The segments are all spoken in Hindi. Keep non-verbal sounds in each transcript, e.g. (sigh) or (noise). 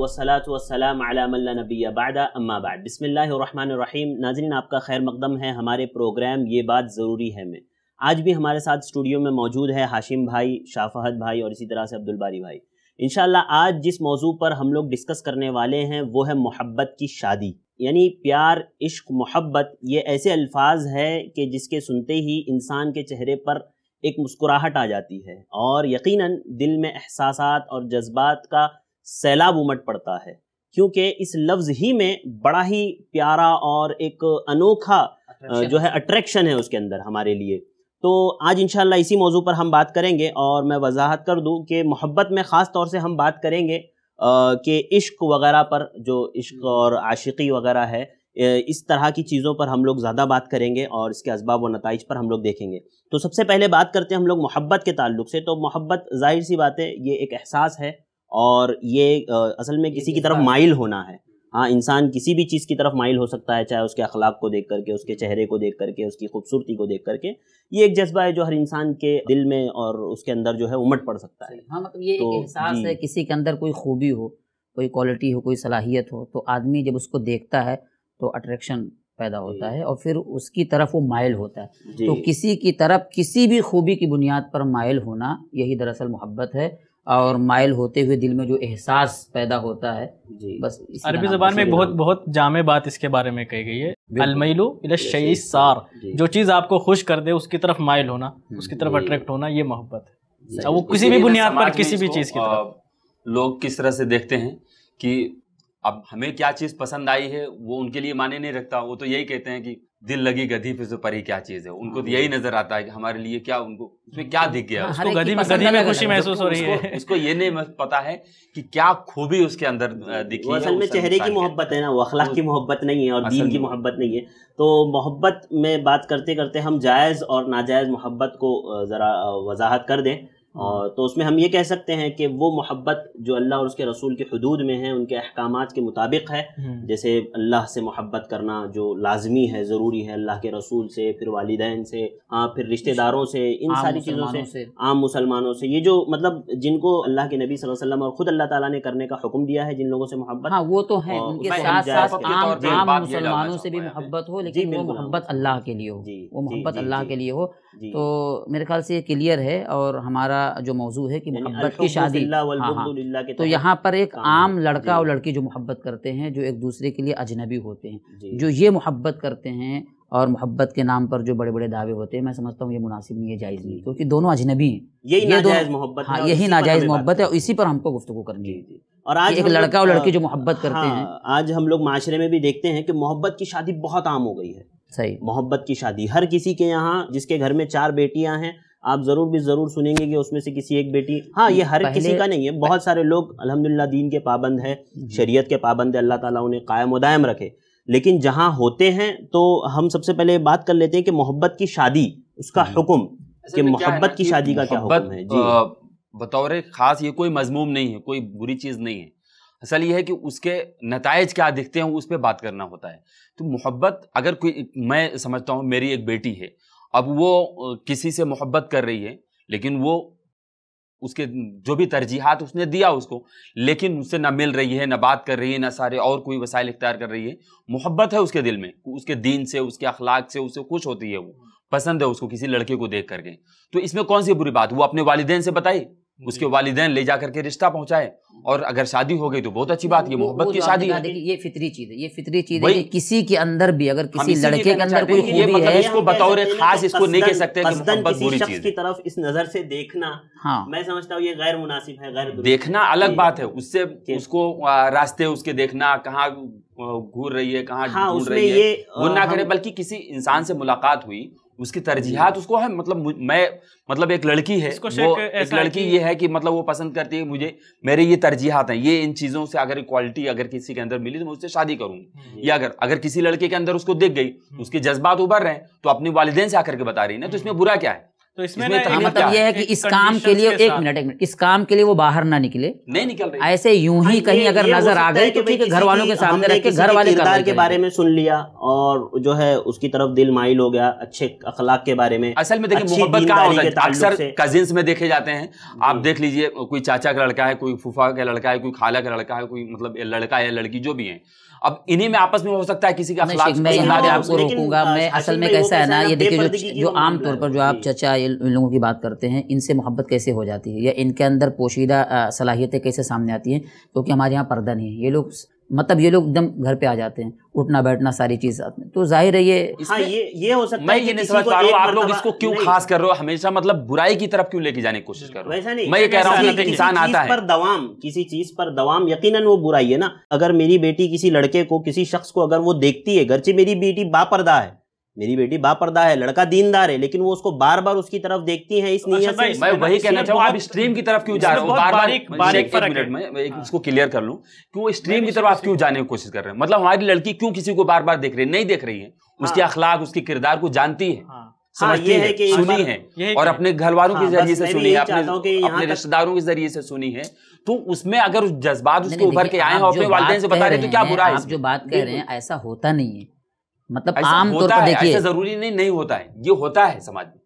वसलात वसलाम अला नबी बाद अम्मा बाद बसमीम नाजरीन आपका खैर मकदम है हमारे प्रोग्राम ये बात ज़रूरी है मैं आज भी हमारे साथ स्टूडियो में मौजूद है हाशिम भाई शाफहत भाई और इसी तरह से अब्दुल बारी भाई इन आज जिस मौजू पर हम लोग डिस्कस करने वाले हैं वो है मोहब्बत की शादी यानी प्यार इश्क मोहब्बत ये ऐसे अल्फाज है कि जिसके सुनते ही इंसान के चेहरे पर एक मुस्कुराहट आ जाती है और यकीनन दिल में एहसास और जज्बात का सैलाब उमट पड़ता है क्योंकि इस लफ्ज ही में बड़ा ही प्यारा और एक अनोखा जो है अट्रैक्शन है उसके अंदर हमारे लिए तो आज इंशाल्लाह इसी मौजू पर हम बात करेंगे और मैं वजाहत कर दूं कि मोहब्बत में ख़ास तौर से हम बात करेंगे कि इश्क वगैरह पर जो इश्क हम्म। और आशिकी वगैरह है इस तरह की चीज़ों पर हम लोग ज़्यादा बात करेंगे और इसके इसबाब व नतज पर हम लोग देखेंगे तो सबसे पहले बात करते हैं हम लोग मोहब्बत के ताल्लुक से तो मोहब्बत जाहिर सी बात है ये एक एहसास है और ये असल में किसी की तरफ माइल होना है हाँ इंसान किसी भी चीज़ की तरफ माइल हो सकता है चाहे उसके अखलाक को देख करके उसके चेहरे को देख करके उसकी खूबसूरती को देख करके ये एक जज्बा है जो हर इंसान के दिल में और उसके अंदर जो है उमट पड़ सकता है हाँ मतलब ये तो, एक एहसास है किसी के अंदर कोई खूबी हो कोई क्वालिटी हो कोई सलाहियत हो तो आदमी जब उसको देखता है तो अट्रैक्शन पैदा होता है और फिर उसकी तरफ वो माइल होता है तो किसी की तरफ किसी भी खूबी की बुनियाद पर माइल होना यही दरअसल मोहब्बत है और मायल होते हुए दिल में जो एहसास पैदा होता है जी बस अरबी जबान में बहुत बहुत जामे बात इसके बारे में कही गई है अलमैलू सार जो चीज़ आपको खुश कर दे उसकी तरफ माइल होना हम्म। उसकी तरफ अट्रैक्ट होना ये मोहब्बत है वो किसी भी बुनियाद पर किसी भी चीज़ की लोग किस तरह से देखते हैं कि अब हमें क्या चीज़ पसंद आई है वो उनके लिए माने नहीं रखता वो तो यही कहते हैं कि दिल लगी गधी पे से ही क्या चीज़ है उनको तो हाँ। यही नजर आता है कि हमारे लिए क्या उनको उसमें क्या दिख गया हाँ, उसको गधी में गधी में खुशी महसूस हो रही है उसको ये नहीं पता है कि क्या खूबी उसके अंदर दिखी असल में चेहरे की मोहब्बत है ना वो अखलाक की मोहब्बत नहीं है और दीन की मोहब्बत नहीं है तो मोहब्बत में बात करते करते हम जायज़ और नाजायज़ मोहब्बत को ज़रा वजाहत कर दें हाँ। और तो उसमें हम ये कह सकते हैं कि वो मोहब्बत जो अल्लाह और उसके रसूल के हदूद में है उनके अहकाम के मुताबिक है हम्म। जैसे अल्लाह से मोहब्बत करना जो लाजमी है ज़रूरी है अल्लाह के रसूल से फिर वालदेन से हाँ फिर रिश्तेदारों से इन सारी चीज़ों से, से आम मुसलमानों से ये जो मतलब जिनको अल्लाह के नबी वसल्लम और ख़ुद अल्लाह ताला ने करने का हुक्म दिया है जिन लोगों से मोहब्बत हाँ वो तो है उनके साथ साथ आम मुसलमानों से भी मोहब्बत हो लेकिन वो मोहब्बत अल्लाह के लिए हो वो मोहब्बत अल्लाह के लिए हो तो मेरे ख्याल से ये क्लियर है और हमारा जो मौजू है कि मोहब्बत की शादी हाँ हाँ तो यहाँ पर एक आम लड़का और लड़की जो मोहब्बत करते हैं जो एक दूसरे के लिए अजनबी होते हैं जो ये मोहब्बत करते हैं और मोहब्बत के नाम पर जो बड़े बड़े दावे होते हैं मैं समझता हूँ ये मुनासिब नहीं है जायज़ नहीं क्योंकि दोनों अजनबी हैं यही ये नाजायज मोहब्बत हाँ यही नाजायज़ मोहब्बत है और इसी पर हमको गुफ्तु करनी है और आज एक लड़का और लड़की जो मोहब्बत करते हाँ, हैं आज हम लोग माशरे में भी देखते हैं कि मोहब्बत की शादी बहुत आम हो गई है सही मोहब्बत की शादी हर किसी के यहाँ जिसके घर में चार बेटियां हैं आप जरूर भी जरूर सुनेंगे कि उसमें से किसी एक बेटी हाँ ये हर किसी का नहीं है बहुत सारे लोग अलहमदिल्ला दीन के पाबंद है शरीयत के पाबंद है अल्लाह ताला उन्हें कायम उदायम रखे लेकिन जहाँ होते हैं तो हम सबसे पहले बात कर लेते हैं कि मोहब्बत की शादी उसका हुक्म कि मोहब्बत की शादी का क्या हुक्म है जी बतौर खास ये कोई मजमूम नहीं है कोई बुरी चीज़ नहीं है असल ये है कि उसके नतज क्या दिखते हैं उस पर बात करना होता है तो मोहब्बत अगर कोई मैं समझता हूँ मेरी एक बेटी है अब वो किसी से मोहब्बत कर रही है लेकिन वो उसके जो भी तरजीहत उसने दिया उसको लेकिन उससे ना मिल रही है ना बात कर रही है ना सारे और कोई वसाइल इख्तियार कर रही है मोहब्बत है उसके दिल में उसके दीन से उसके अखलाक से उसे खुश होती है वो पसंद है उसको किसी लड़के को देख करके तो इसमें कौन सी बुरी बात वो अपने वालदेन से बताई उसके वालिदैन ले जा करके रिश्ता पहुंचाए और अगर शादी हो गई तो बहुत अच्छी बात ये मोहब्बत की शादी है ये फितरी चीज है ये फितरी चीज है किसी के अंदर भी अगर किसी लड़के के अंदर कोई खूबी मतलब है इसको बतौर मतलब खास इसको नहीं कह सकते कि मोहब्बत बुरी चीज की तरफ इस नजर से देखना हाँ मैं समझता हूँ ये गैर मुनासिब है गैर देखना अलग बात है उससे उसको रास्ते उसके देखना कहाँ घूर रही है कहाँ हाँ, ढूंढ रही है वो ना करे बल्कि किसी इंसान से मुलाकात हुई उसकी तरजीहत उसको है मतलब मैं मतलब एक लड़की है वो एक लड़की ये है कि मतलब वो पसंद करती है मुझे मेरे ये तरजीहत हैं ये इन चीज़ों से अगर क्वालिटी अगर किसी के अंदर मिली तो मैं उससे शादी करूंगी हम्म। या अगर अगर किसी लड़के के अंदर उसको देख गई हम्म। उसके जज्बात उभर रहे हैं तो अपने वालदेन से आकर के बता रही ना तो इसमें बुरा क्या है तो इसमें, इसमें तो मतलब यह है कि इस काम के लिए एक मिनट एक मिनट इस काम के लिए वो बाहर ना निकले नहीं निकल रही ऐसे यूं ही कहीं अगर नजर आ गई तो ठीक है घर वालों के सामने रख के घर वाले किरदार के बारे में सुन लिया और जो है उसकी तरफ दिल माइल हो गया अच्छे अखलाक के बारे में असल में देखिए मोहब्बत का अक्सर कजिन्स में देखे जाते हैं आप देख लीजिए कोई चाचा का लड़का है कोई फूफा का लड़का है कोई खाला का लड़का है कोई मतलब लड़का या लड़की जो भी है अब इन्हीं में आपस में हो सकता है किसी का मैं यहाँ पे तो आपको रोकूंगा मैं असल में कैसा है ना ये देखिए जो जो आमतौर पर जो आप चचा इन लोगों की बात करते हैं इनसे मोहब्बत कैसे हो जाती है या इनके अंदर पोशीदा सलाहियतें कैसे सामने आती हैं क्योंकि हमारे यहाँ पर्दा नहीं है ये लोग मतलब ये लोग एकदम घर पे आ जाते हैं उठना बैठना सारी चीज साथ में तो जाहिर है ये हाँ, ये ये हो सकता मैं ये नहीं समझ पा रहा आप लोग इसको क्यों खास कर रहे हो हमेशा मतलब बुराई की तरफ क्यों लेके जाने की कोशिश कर रहे हो वैसा नहीं मैं ये कह रहा हूँ मतलब इंसान आता है पर दवाम किसी चीज पर दवाम यकीनन वो बुराई है ना अगर मेरी बेटी किसी लड़के को किसी शख्स को अगर वो देखती है से मेरी बेटी बापरदा है मेरी बेटी बापर्दा है लड़का दीनदार है लेकिन वो उसको बार बार उसकी तरफ देखती है इस अच्छा नीयत से मैं वही कहना चाहूँ आप स्ट्रीम की तरफ क्यों जा रहे हो बार एक बार एक मिनट में इसको क्लियर कर लूँ कि वो स्ट्रीम की तरफ आप क्यों जाने की कोशिश कर रहे हैं मतलब हमारी लड़की क्यों किसी को बार बार देख रही है नहीं देख रही है हाँ। उसके अखलाक उसके किरदार को जानती है हाँ। समझती हाँ, है सुनी है और अपने घर वालों के जरिए से सुनी है अपने रिश्तेदारों के जरिए से सुनी है तो उसमें अगर जज्बात उसको उभर के आए और अपने वाले से बता तो रहे तो क्या बुरा है जो बात कह रहे हैं ऐसा होता नहीं है मतलब आम तौर पर देखिए जरूरी नहीं नहीं होता है ये होता है समाज में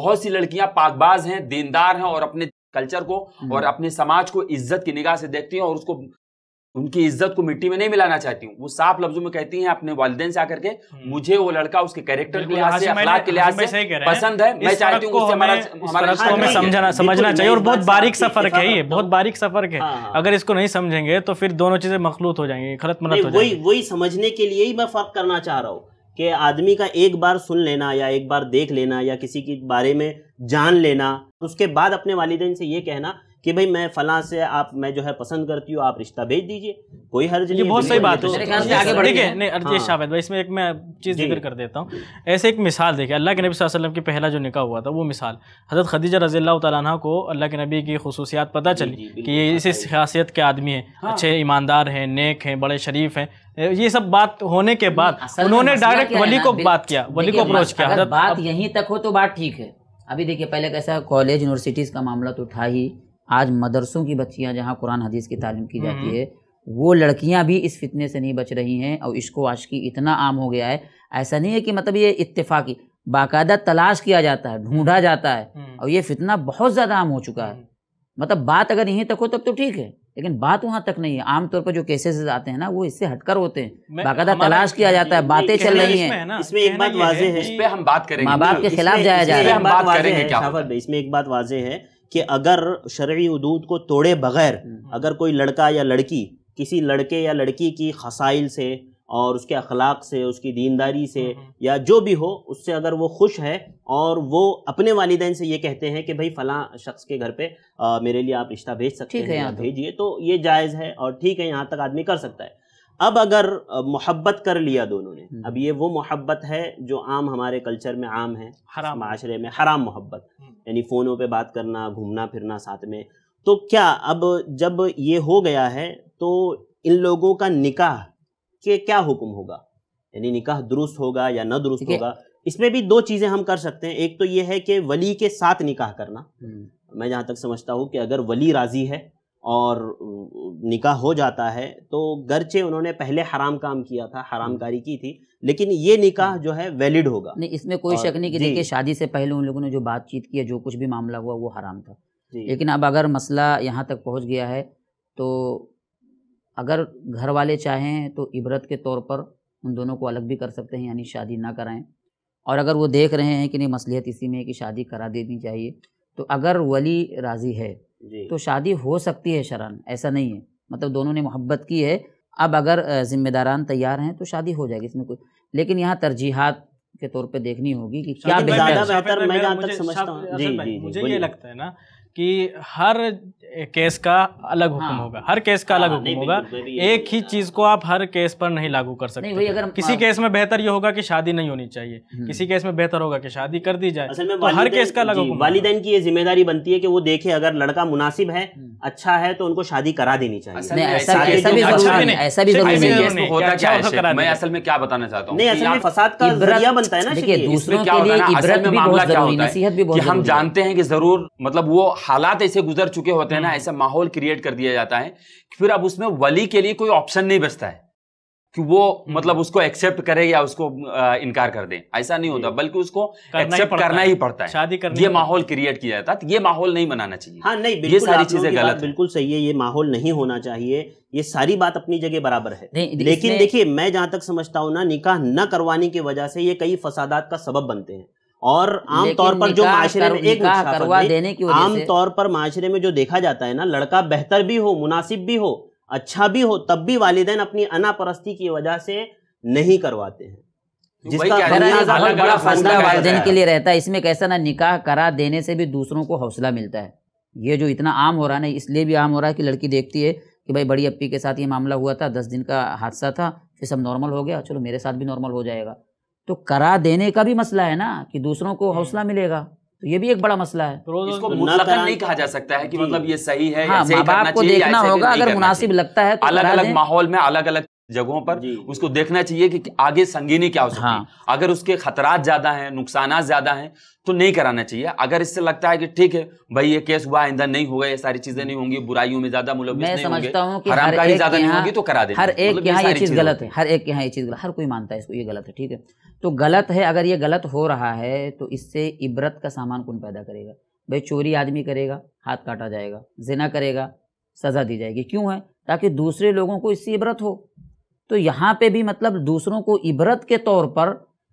बहुत सी लड़कियां पाकबाज हैं देनदार हैं और अपने कल्चर को हम्म। और अपने समाज को इज्जत की निगाह से देखती हैं और उसको उनकी इज्जत को मिट्टी में नहीं मिलाना चाहती हूँ वो साफ लफ्जों में कहती हैं अपने वाले से आकर के हम्म। मुझे वो लड़का उसके कैरेक्टर के लिहाज से अखलाक के लिहाज से पसंद है मैं चाहती हूँ हमारा हमें समझना समझना चाहिए और बहुत बारीक सा फर्क है ये बहुत बारीक सा फर्क है अगर इसको नहीं समझेंगे तो फिर दोनों चीजें मखलूत हो जाएंगे खलत मलत वही वही समझने के लिए ही मैं फर्क करना चाह रहा हूँ कि आदमी का एक बार सुन लेना या एक बार देख लेना या किसी के बारे में जान लेना उसके बाद अपने वालदेन से ये कहना कि भाई मैं फला से आप मैं जो है पसंद करती हूँ आप रिश्ता भेज दीजिए कोई हर्ज नहीं बहुत सही बात तो है देखिए नहीं हाँ। भाई इसमें एक मैं चीज़ जिक्र कर देता हूँ ऐसे एक मिसाल देखिए अल्लाह के नबी वसल्लम के पहला जो निका हुआ था वो मिसाल हज़रत खदीजा रजी तला को अल्लाह के नबी की खसूसियात पता चली कि ये इस खासियत के आदमी है हाँ। अच्छे ईमानदार हैं नेक हैं बड़े शरीफ हैं ये सब बात होने के बाद उन्होंने डायरेक्ट वली को बात किया वली को अप्रोच किया अगर बात यहीं तक हो तो बात ठीक है अभी देखिए पहले कैसा कॉलेज यूनिवर्सिटीज़ का मामला तो उठा ही आज मदरसों की बच्चियाँ जहाँ कुरान हदीस की तालीम की जाती हम्म। है वो लड़कियां भी इस फितने से नहीं बच रही हैं और इसको आशकी इतना आम हो गया है ऐसा नहीं है कि मतलब ये इतफाक़ी बाकायदा तलाश किया जाता है ढूंढा जाता है हम्म। और ये फितना बहुत ज़्यादा आम हो चुका है हम्म। मतलब बात अगर यहीं तक हो तब तो ठीक है लेकिन बात वहाँ तक नहीं है आमतौर पर जो केसेस आते हैं ना वो इससे हटकर होते हैं बाकायदा तलाश किया जाता है बातें चल रही हैं इसमें एक बात वाजे है इस पर हम बात करेंगे माँ बाप के खिलाफ जाया जा रहा है इसमें एक बात वाजे है कि अगर शर्य हदूद को तोड़े बगैर हम्म। अगर कोई लड़का या लड़की किसी लड़के या लड़की की खसाइल से और उसके अखलाक से उसकी दीनदारी से हम्म, हम्म। या जो भी हो उससे अगर वो खुश है और वो अपने वालदेन से ये कहते हैं कि भाई फ़लाँ शख्स के घर पे आ, मेरे लिए आप रिश्ता भेज सकते हैं तो। भेजिए तो ये जायज़ है और ठीक है यहाँ तक आदमी कर सकता है अब अगर मोहब्बत कर लिया दोनों ने हम्म। अब ये वो मोहब्बत है जो आम हमारे कल्चर में आम है हराम माशरे में हराम मोहब्बत हम्म। यानी फ़ोनों पे बात करना घूमना फिरना साथ में तो क्या अब जब ये हो गया है तो इन लोगों का निकाह के क्या हुक्म होगा यानी निकाह दुरुस्त होगा या ना दुरुस्त होगा इसमें भी दो चीज़ें हम कर सकते हैं एक तो ये है कि वली के साथ निकाह करना हम्म। मैं जहाँ तक समझता हूँ कि अगर वली राज़ी है और निकाह हो जाता है तो गरचे उन्होंने पहले हराम काम किया था हरामकारी हम्म। की थी लेकिन ये निकाह हम्म। जो है वैलिड होगा नहीं इसमें कोई शक नहीं कि देखिए शादी से पहले उन लोगों ने जो बातचीत की जो कुछ भी मामला हुआ वो हराम था लेकिन अब अगर मसला यहाँ तक पहुँच गया है तो अगर घर वाले चाहें तो इबरत के तौर पर उन दोनों को अलग भी कर सकते हैं यानी शादी ना कराएं और अगर वो देख रहे हैं कि नहीं मसलियत इसी में है कि शादी करा देनी चाहिए तो अगर वली राज़ी है तो शादी हो सकती है शरण ऐसा नहीं है मतलब दोनों ने मोहब्बत की है अब अगर जिम्मेदारान तैयार हैं तो शादी हो जाएगी इसमें कोई लेकिन यहाँ तरजीहत के तौर पे देखनी होगी कि क्या बेहतर मैं, मुझे ये लगता है ना कि हर केस का अलग हुक्म हाँ, होगा हर केस का हाँ, अलग हुक्म होगा एक ही चीज को आप हर केस पर नहीं लागू कर सकते नहीं, अगर किसी केस में बेहतर ये होगा कि शादी नहीं होनी चाहिए हम्म। किसी केस में बेहतर होगा कि शादी कर दी जाए असल में तो हर केस का अलग हुक्म वालिदैन की ये जिम्मेदारी बनती है कि वो देखे अगर लड़का मुनासिब है हम्म। अच्छा है तो उनको शादी करा देनी चाहिए असल में क्या बताना चाहता हूँ फसाद का हम जानते हैं कि जरूर मतलब वो हालात ऐसे गुजर चुके होते हैं ना हम्म। ऐसा माहौल क्रिएट कर दिया जाता है कि फिर अब उसमें वली के लिए कोई ऑप्शन नहीं बचता है कि वो हम्म। मतलब उसको एक्सेप्ट करे या उसको इनकार कर दे ऐसा नहीं होता बल्कि उसको एक्सेप्ट करना ही पड़ता है शादी करना ये माहौल क्रिएट किया जाता है तो ये माहौल नहीं बनाना चाहिए हाँ नहीं ये सारी चीजें गलत बिल्कुल सही है ये माहौल नहीं होना चाहिए ये सारी बात अपनी जगह बराबर है लेकिन देखिए मैं जहां तक समझता हूँ ना निकाह न करवाने की वजह से ये कई फसादात का सबब बनते हैं और आमतौर पर जो माशरे में एक करवा देने की आमतौर पर माशरे में जो देखा जाता है ना लड़का बेहतर भी हो मुनासिब भी हो अच्छा भी हो तब भी वालदे अपनी अनापरस्ती की वजह से नहीं करवाते हैं तो जिसका बड़ा फैसला वालदेन के लिए रहता है इसमें कैसा ना निकाह करा देने से भी दूसरों को हौसला मिलता है ये जो इतना आम हो रहा है ना इसलिए भी आम हो रहा है कि लड़की देखती है कि भाई बड़ी अप्पी के साथ ये मामला हुआ था दस दिन का हादसा था फिर सब नॉर्मल हो गया चलो मेरे साथ भी नॉर्मल हो जाएगा तो करा देने का भी मसला है ना कि दूसरों को हम्म। हौसला मिलेगा तो ये भी एक बड़ा मसला है तो इसको नहीं कहा जा सकता है कि मतलब ये सही है हाँ, माँ को देखना होगा अगर मुनासिब लगता है तो अलग अलग माहौल में अलग अलग जगहों पर उसको देखना चाहिए कि आगे संगीनी क्या हो सकती हाँ। अगर उसके खतरात ज़्यादा हैं नुकसान ज़्यादा हैं तो नहीं कराना चाहिए अगर इससे लगता है कि ठीक है भाई ये केस हुआ आइंदा नहीं होगा ये सारी चीज़ें नहीं होंगी बुराइयों में ज़्यादा मुलविस नहीं होंगे समझता का ही ज़्यादा नहीं होगी तो करा दे हर एक मतलब यहाँ ये चीज़ गलत है हर एक यहाँ ये चीज़ गलत हर कोई मानता है इसको ये गलत है ठीक है तो गलत है अगर ये गलत हो रहा है तो इससे इबरत का सामान कौन पैदा करेगा भाई चोरी आदमी करेगा हाथ काटा जाएगा जिना करेगा सज़ा दी जाएगी क्यों है ताकि दूसरे लोगों को इससे इबरत हो तो यहाँ पे भी मतलब दूसरों को इबरत के तौर पर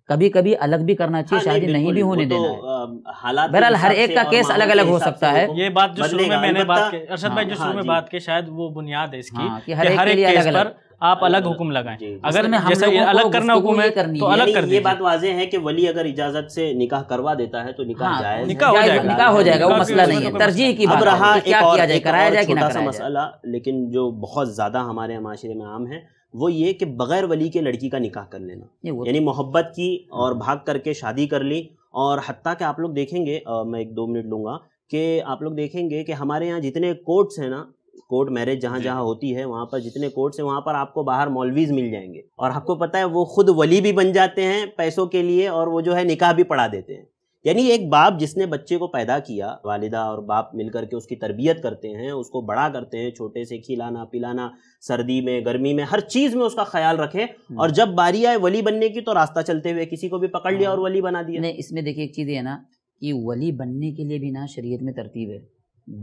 कभी कभी अलग भी करना चाहिए हाँ, नहीं, नहीं भी होने तो, देना हालात बहरहाल हर एक का केस अलग अलग हो सकता है ये बात जो शुरू में मैंने बात की अरशद भाई हाँ, जो हाँ, शुरू में बात की शायद वो बुनियाद है इसकी हाँ, कि हर एक केस पर आप अलग हुक्म लगाएं अगर मैं जैसे ये अलग करना हुक्म है करनी तो अलग कर ये बात वाजे है कि वली अगर इजाजत से निकाह करवा देता है तो निकाह हाँ, जायज निकाह हो जाएगा निकाह हो जाएगा वो मसला नहीं है तो तरजीह की बात रहा क्या किया जाए कराया जाए कि ना कराया मसला लेकिन जो बहुत ज्यादा हमारे माशरे में आम है वो ये कि बगैर वली के लड़की का निकाह कर लेना यानी तो- मोहब्बत की और भाग करके शादी कर ली और हती के आप लोग देखेंगे आ, मैं एक दो मिनट लूँगा कि आप लोग देखेंगे कि हमारे यहाँ जितने कोर्ट्स हैं ना कोर्ट मैरिज जहाँ जहाँ होती है वहाँ पर जितने कोर्ट्स हैं वहाँ पर आपको बाहर मौलवीज मिल जाएंगे और आपको पता है वो खुद वली भी बन जाते हैं पैसों के लिए और वो जो है निकाह भी पढ़ा देते हैं यानी एक बाप जिसने बच्चे को पैदा किया वालिदा और बाप मिलकर के उसकी तरबियत करते हैं उसको बड़ा करते हैं छोटे से खिलाना पिलाना सर्दी में गर्मी में हर चीज़ में उसका ख्याल रखे हम्म। और जब बारी आए वली बनने की तो रास्ता चलते हुए किसी को भी पकड़ लिया और हाँ। वली बना दिया नहीं इसमें देखिए एक चीज़ है ना कि वली बनने के लिए भी ना शरीयत में तरतीब है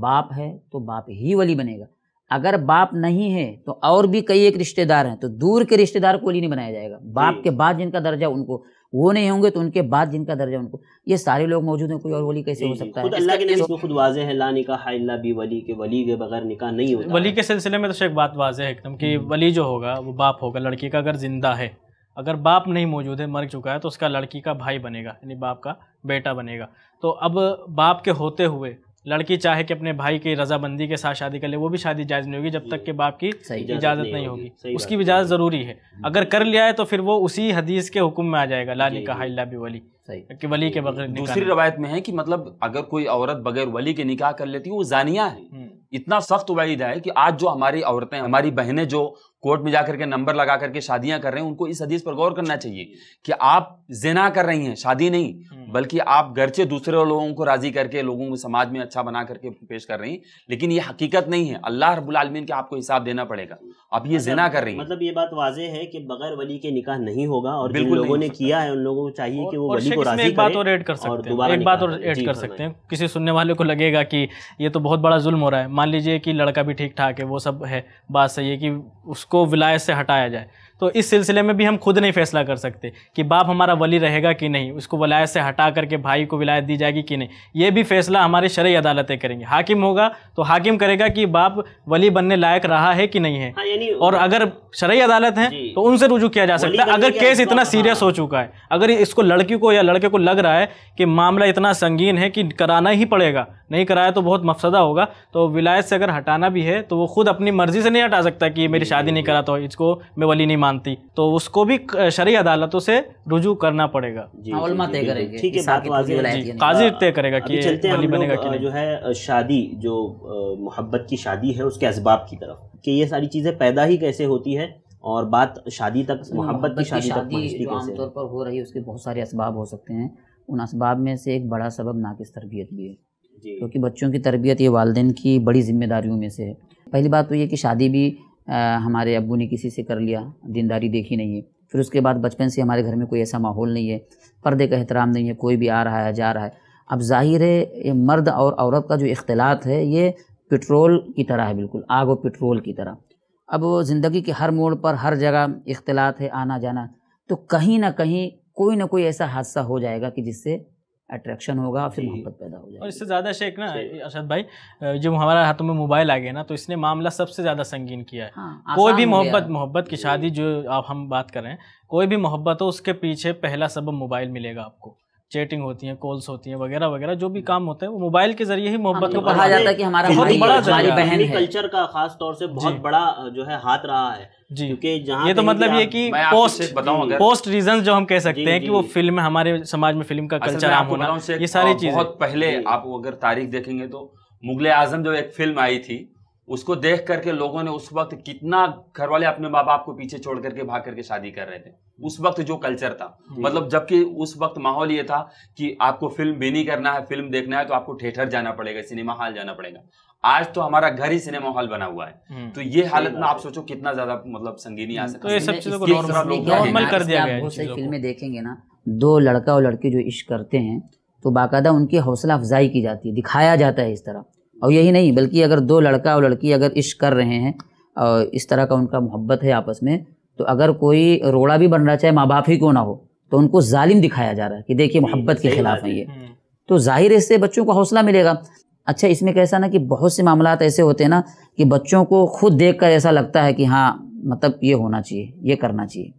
बाप है तो बाप ही वली बनेगा अगर बाप नहीं है तो और भी कई एक रिश्तेदार हैं तो दूर के रिश्तेदार को वली नहीं बनाया जाएगा बाप के बाद जिनका दर्जा उनको वो नहीं होंगे तो उनके बाद जिनका दर्जा उनको ये सारे लोग मौजूद हैं कोई और वली कैसे हो सकता है अल्लाह के नबी खुद वाजे है ला निकाह इल्ला बी वली के वली के बगैर निकाह नहीं होता वली के सिलसिले में तो एक बात वाजे है एकदम कि हम्म। वली जो होगा वो बाप होगा लड़की का अगर जिंदा है अगर बाप नहीं मौजूद है मर चुका है तो उसका लड़की का भाई बनेगा यानी बाप का बेटा बनेगा तो अब बाप के होते हुए लड़की चाहे कि अपने भाई की रजाबंदी के साथ शादी कर ले वो भी शादी जायज़ नहीं होगी जब तक के बाप की इजाज़त नहीं होगी उसकी भी इजाज़त ज़रूरी है हम्म। अगर कर लिया है तो फिर वो उसी हदीस के हुक्म में आ जाएगा लाली का इल्ला भी वली कि वली के बगैर दूसरी रवायत में है कि मतलब अगर कोई औरत बगैर वली के निकाह कर लेती है वो जानिया है हम्म। इतना सख्त वाइद है कि आज जो हमारी औरतें हमारी बहनें जो कोर्ट में जाकर के नंबर लगा करके शादियां कर रहे हैं उनको इस हदीस पर गौर करना चाहिए कि आप जिना कर रही हैं शादी नहीं बल्कि आप गरचे दूसरे लोगों को राज़ी करके लोगों को समाज में अच्छा बना करके पेश कर रही हैं लेकिन ये हकीकत नहीं है अल्लाह आलमीन के आपको हिसाब देना पड़ेगा अब ये मतलब जिना कर रही है मतलब ये बात वाजे है कि बगैर वली के निकाह नहीं होगा और बिल्कुल लोगों ने किया है उन लोगों को चाहिए कि वो वली को राज़ी एक बात और ऐड कर सकते हैं एक बात और ऐड कर सकते हैं किसी सुनने वाले को लगेगा कि ये तो बहुत बड़ा जुल्म हो रहा है मान लीजिए कि लड़का भी ठीक ठाक है वो सब है बात सही है कि उसको विलायत से हटाया जाए तो इस सिलसिले में भी हम खुद नहीं फैसला कर सकते कि बाप हमारा वली रहेगा कि नहीं उसको वलायत से हटा करके भाई को विलायत दी जाएगी कि नहीं ये भी फैसला हमारे शरय अदालतें करेंगे हाकिम होगा तो हाकिम करेगा कि बाप वली बनने लायक रहा है कि नहीं है हाँ, और अगर शरीय अदालत हैं तो उनसे रुजू किया जा सकता है अगर केस इतना सीरियस हो चुका है अगर इसको लड़की को या लड़के को लग रहा है कि मामला इतना संगीन है कि कराना ही पड़ेगा नहीं कराया तो बहुत मफसदा होगा तो विलायत से अगर हटाना भी है तो वो खुद अपनी मर्जी से नहीं हटा सकता कि मेरी शादी नहीं करा तो इसको मैं वली नहीं मानती तो उसको भी शरीय अदालतों से रुजू करना पड़ेगा ठीक है काजी हाँ, तय करेगा कि चलते बनेगा कि जो है शादी जो मोहब्बत की शादी है उसके इसबाब की तरफ कि ये सारी चीज़ें पैदा ही कैसे होती है और बात शादी तक मोहब्बत की शादी, शादी तक जो आमतौर पर हो रही है उसके बहुत सारे इसबाब हो सकते हैं उन इसबाब में से एक बड़ा सबब नाकिस तरबियत भी है क्योंकि बच्चों की तरबियत ये वालदेन की बड़ी जिम्मेदारियों में से है पहली बात तो ये कि शादी भी हमारे अबू ने किसी से कर लिया दीनदारी देखी नहीं है फिर उसके बाद बचपन से हमारे घर में कोई ऐसा माहौल नहीं है पर्दे का एहतराम नहीं है कोई भी आ रहा है जा रहा है अब ज़ाहिर है ये मर्द और औरत का जो इख्तलात है ये पेट्रोल की तरह है बिल्कुल आग और पेट्रोल की तरह अब ज़िंदगी के हर मोड़ पर हर जगह इख्तलात है आना जाना तो कहीं ना कहीं कोई ना कोई ऐसा हादसा हो जाएगा कि जिससे अट्रैक्शन होगा फिर मोहब्बत पैदा हो जाएगी और इससे ज़्यादा शेख ना अरशद भाई जब हमारे हाथों में मोबाइल आ गया ना तो इसने मामला सबसे ज़्यादा संगीन किया है हाँ, कोई भी मोहब्बत मोहब्बत की शादी जो आप हम बात कर रहे हैं कोई भी मोहब्बत हो उसके पीछे पहला सबब मोबाइल मिलेगा आपको चैटिंग होती है कॉल्स होती है वगैरह वगैरह जो भी काम होते हैं वो मोबाइल के जरिए ही मोहब्बत हाँ, को पढ़ा तो जाता है कि हमारा बहुत बड़ा हमारी बहन कल्चर का खास तौर से बहुत बड़ा जो है हाथ रहा है जी क्योंकि जहाँ ये तो मतलब ये कि पोस्ट पोस्ट रीजन जो हम कह सकते हैं कि वो फिल्म हमारे समाज में फिल्म का कल्चर आम होना ये सारी चीज बहुत पहले आप अगर तारीख देखेंगे तो मुगल आजम जो एक फिल्म आई थी उसको देख करके लोगों ने उस वक्त कितना घर वाले अपने माँ बाप को पीछे छोड़ करके भाग करके शादी कर रहे थे हम्म। उस वक्त जो कल्चर था हम्म। मतलब जबकि उस वक्त माहौल ये था कि आपको फिल्म भी नहीं करना है फिल्म देखना है तो आपको थिएटर जाना पड़ेगा सिनेमा हॉल जाना पड़ेगा आज तो हमारा घर ही सिनेमा हॉल बना हुआ है हम्म। तो ये हालत में आप सोचो कितना ज्यादा मतलब संगीनी आ सकता फिल्में देखेंगे ना दो लड़का और लड़की जो इश्क करते हैं तो बाकायदा उनकी हौसला अफजाई की जाती है दिखाया जाता है इस तरह और यही नहीं बल्कि अगर दो लड़का और लड़की अगर इश्क कर रहे हैं और इस तरह का उनका मोहब्बत है आपस में तो अगर कोई रोड़ा भी बन रहा चाहे माँ बाप ही क्यों ना हो तो उनको जालिम दिखाया जा रहा है कि देखिए मोहब्बत के खिलाफ है ये हम्म। तो जाहिर है इससे बच्चों को हौसला मिलेगा अच्छा इसमें कैसा ना कि बहुत से मामला ऐसे होते हैं ना कि बच्चों को खुद देख कर ऐसा लगता है कि हाँ मतलब ये होना चाहिए ये करना चाहिए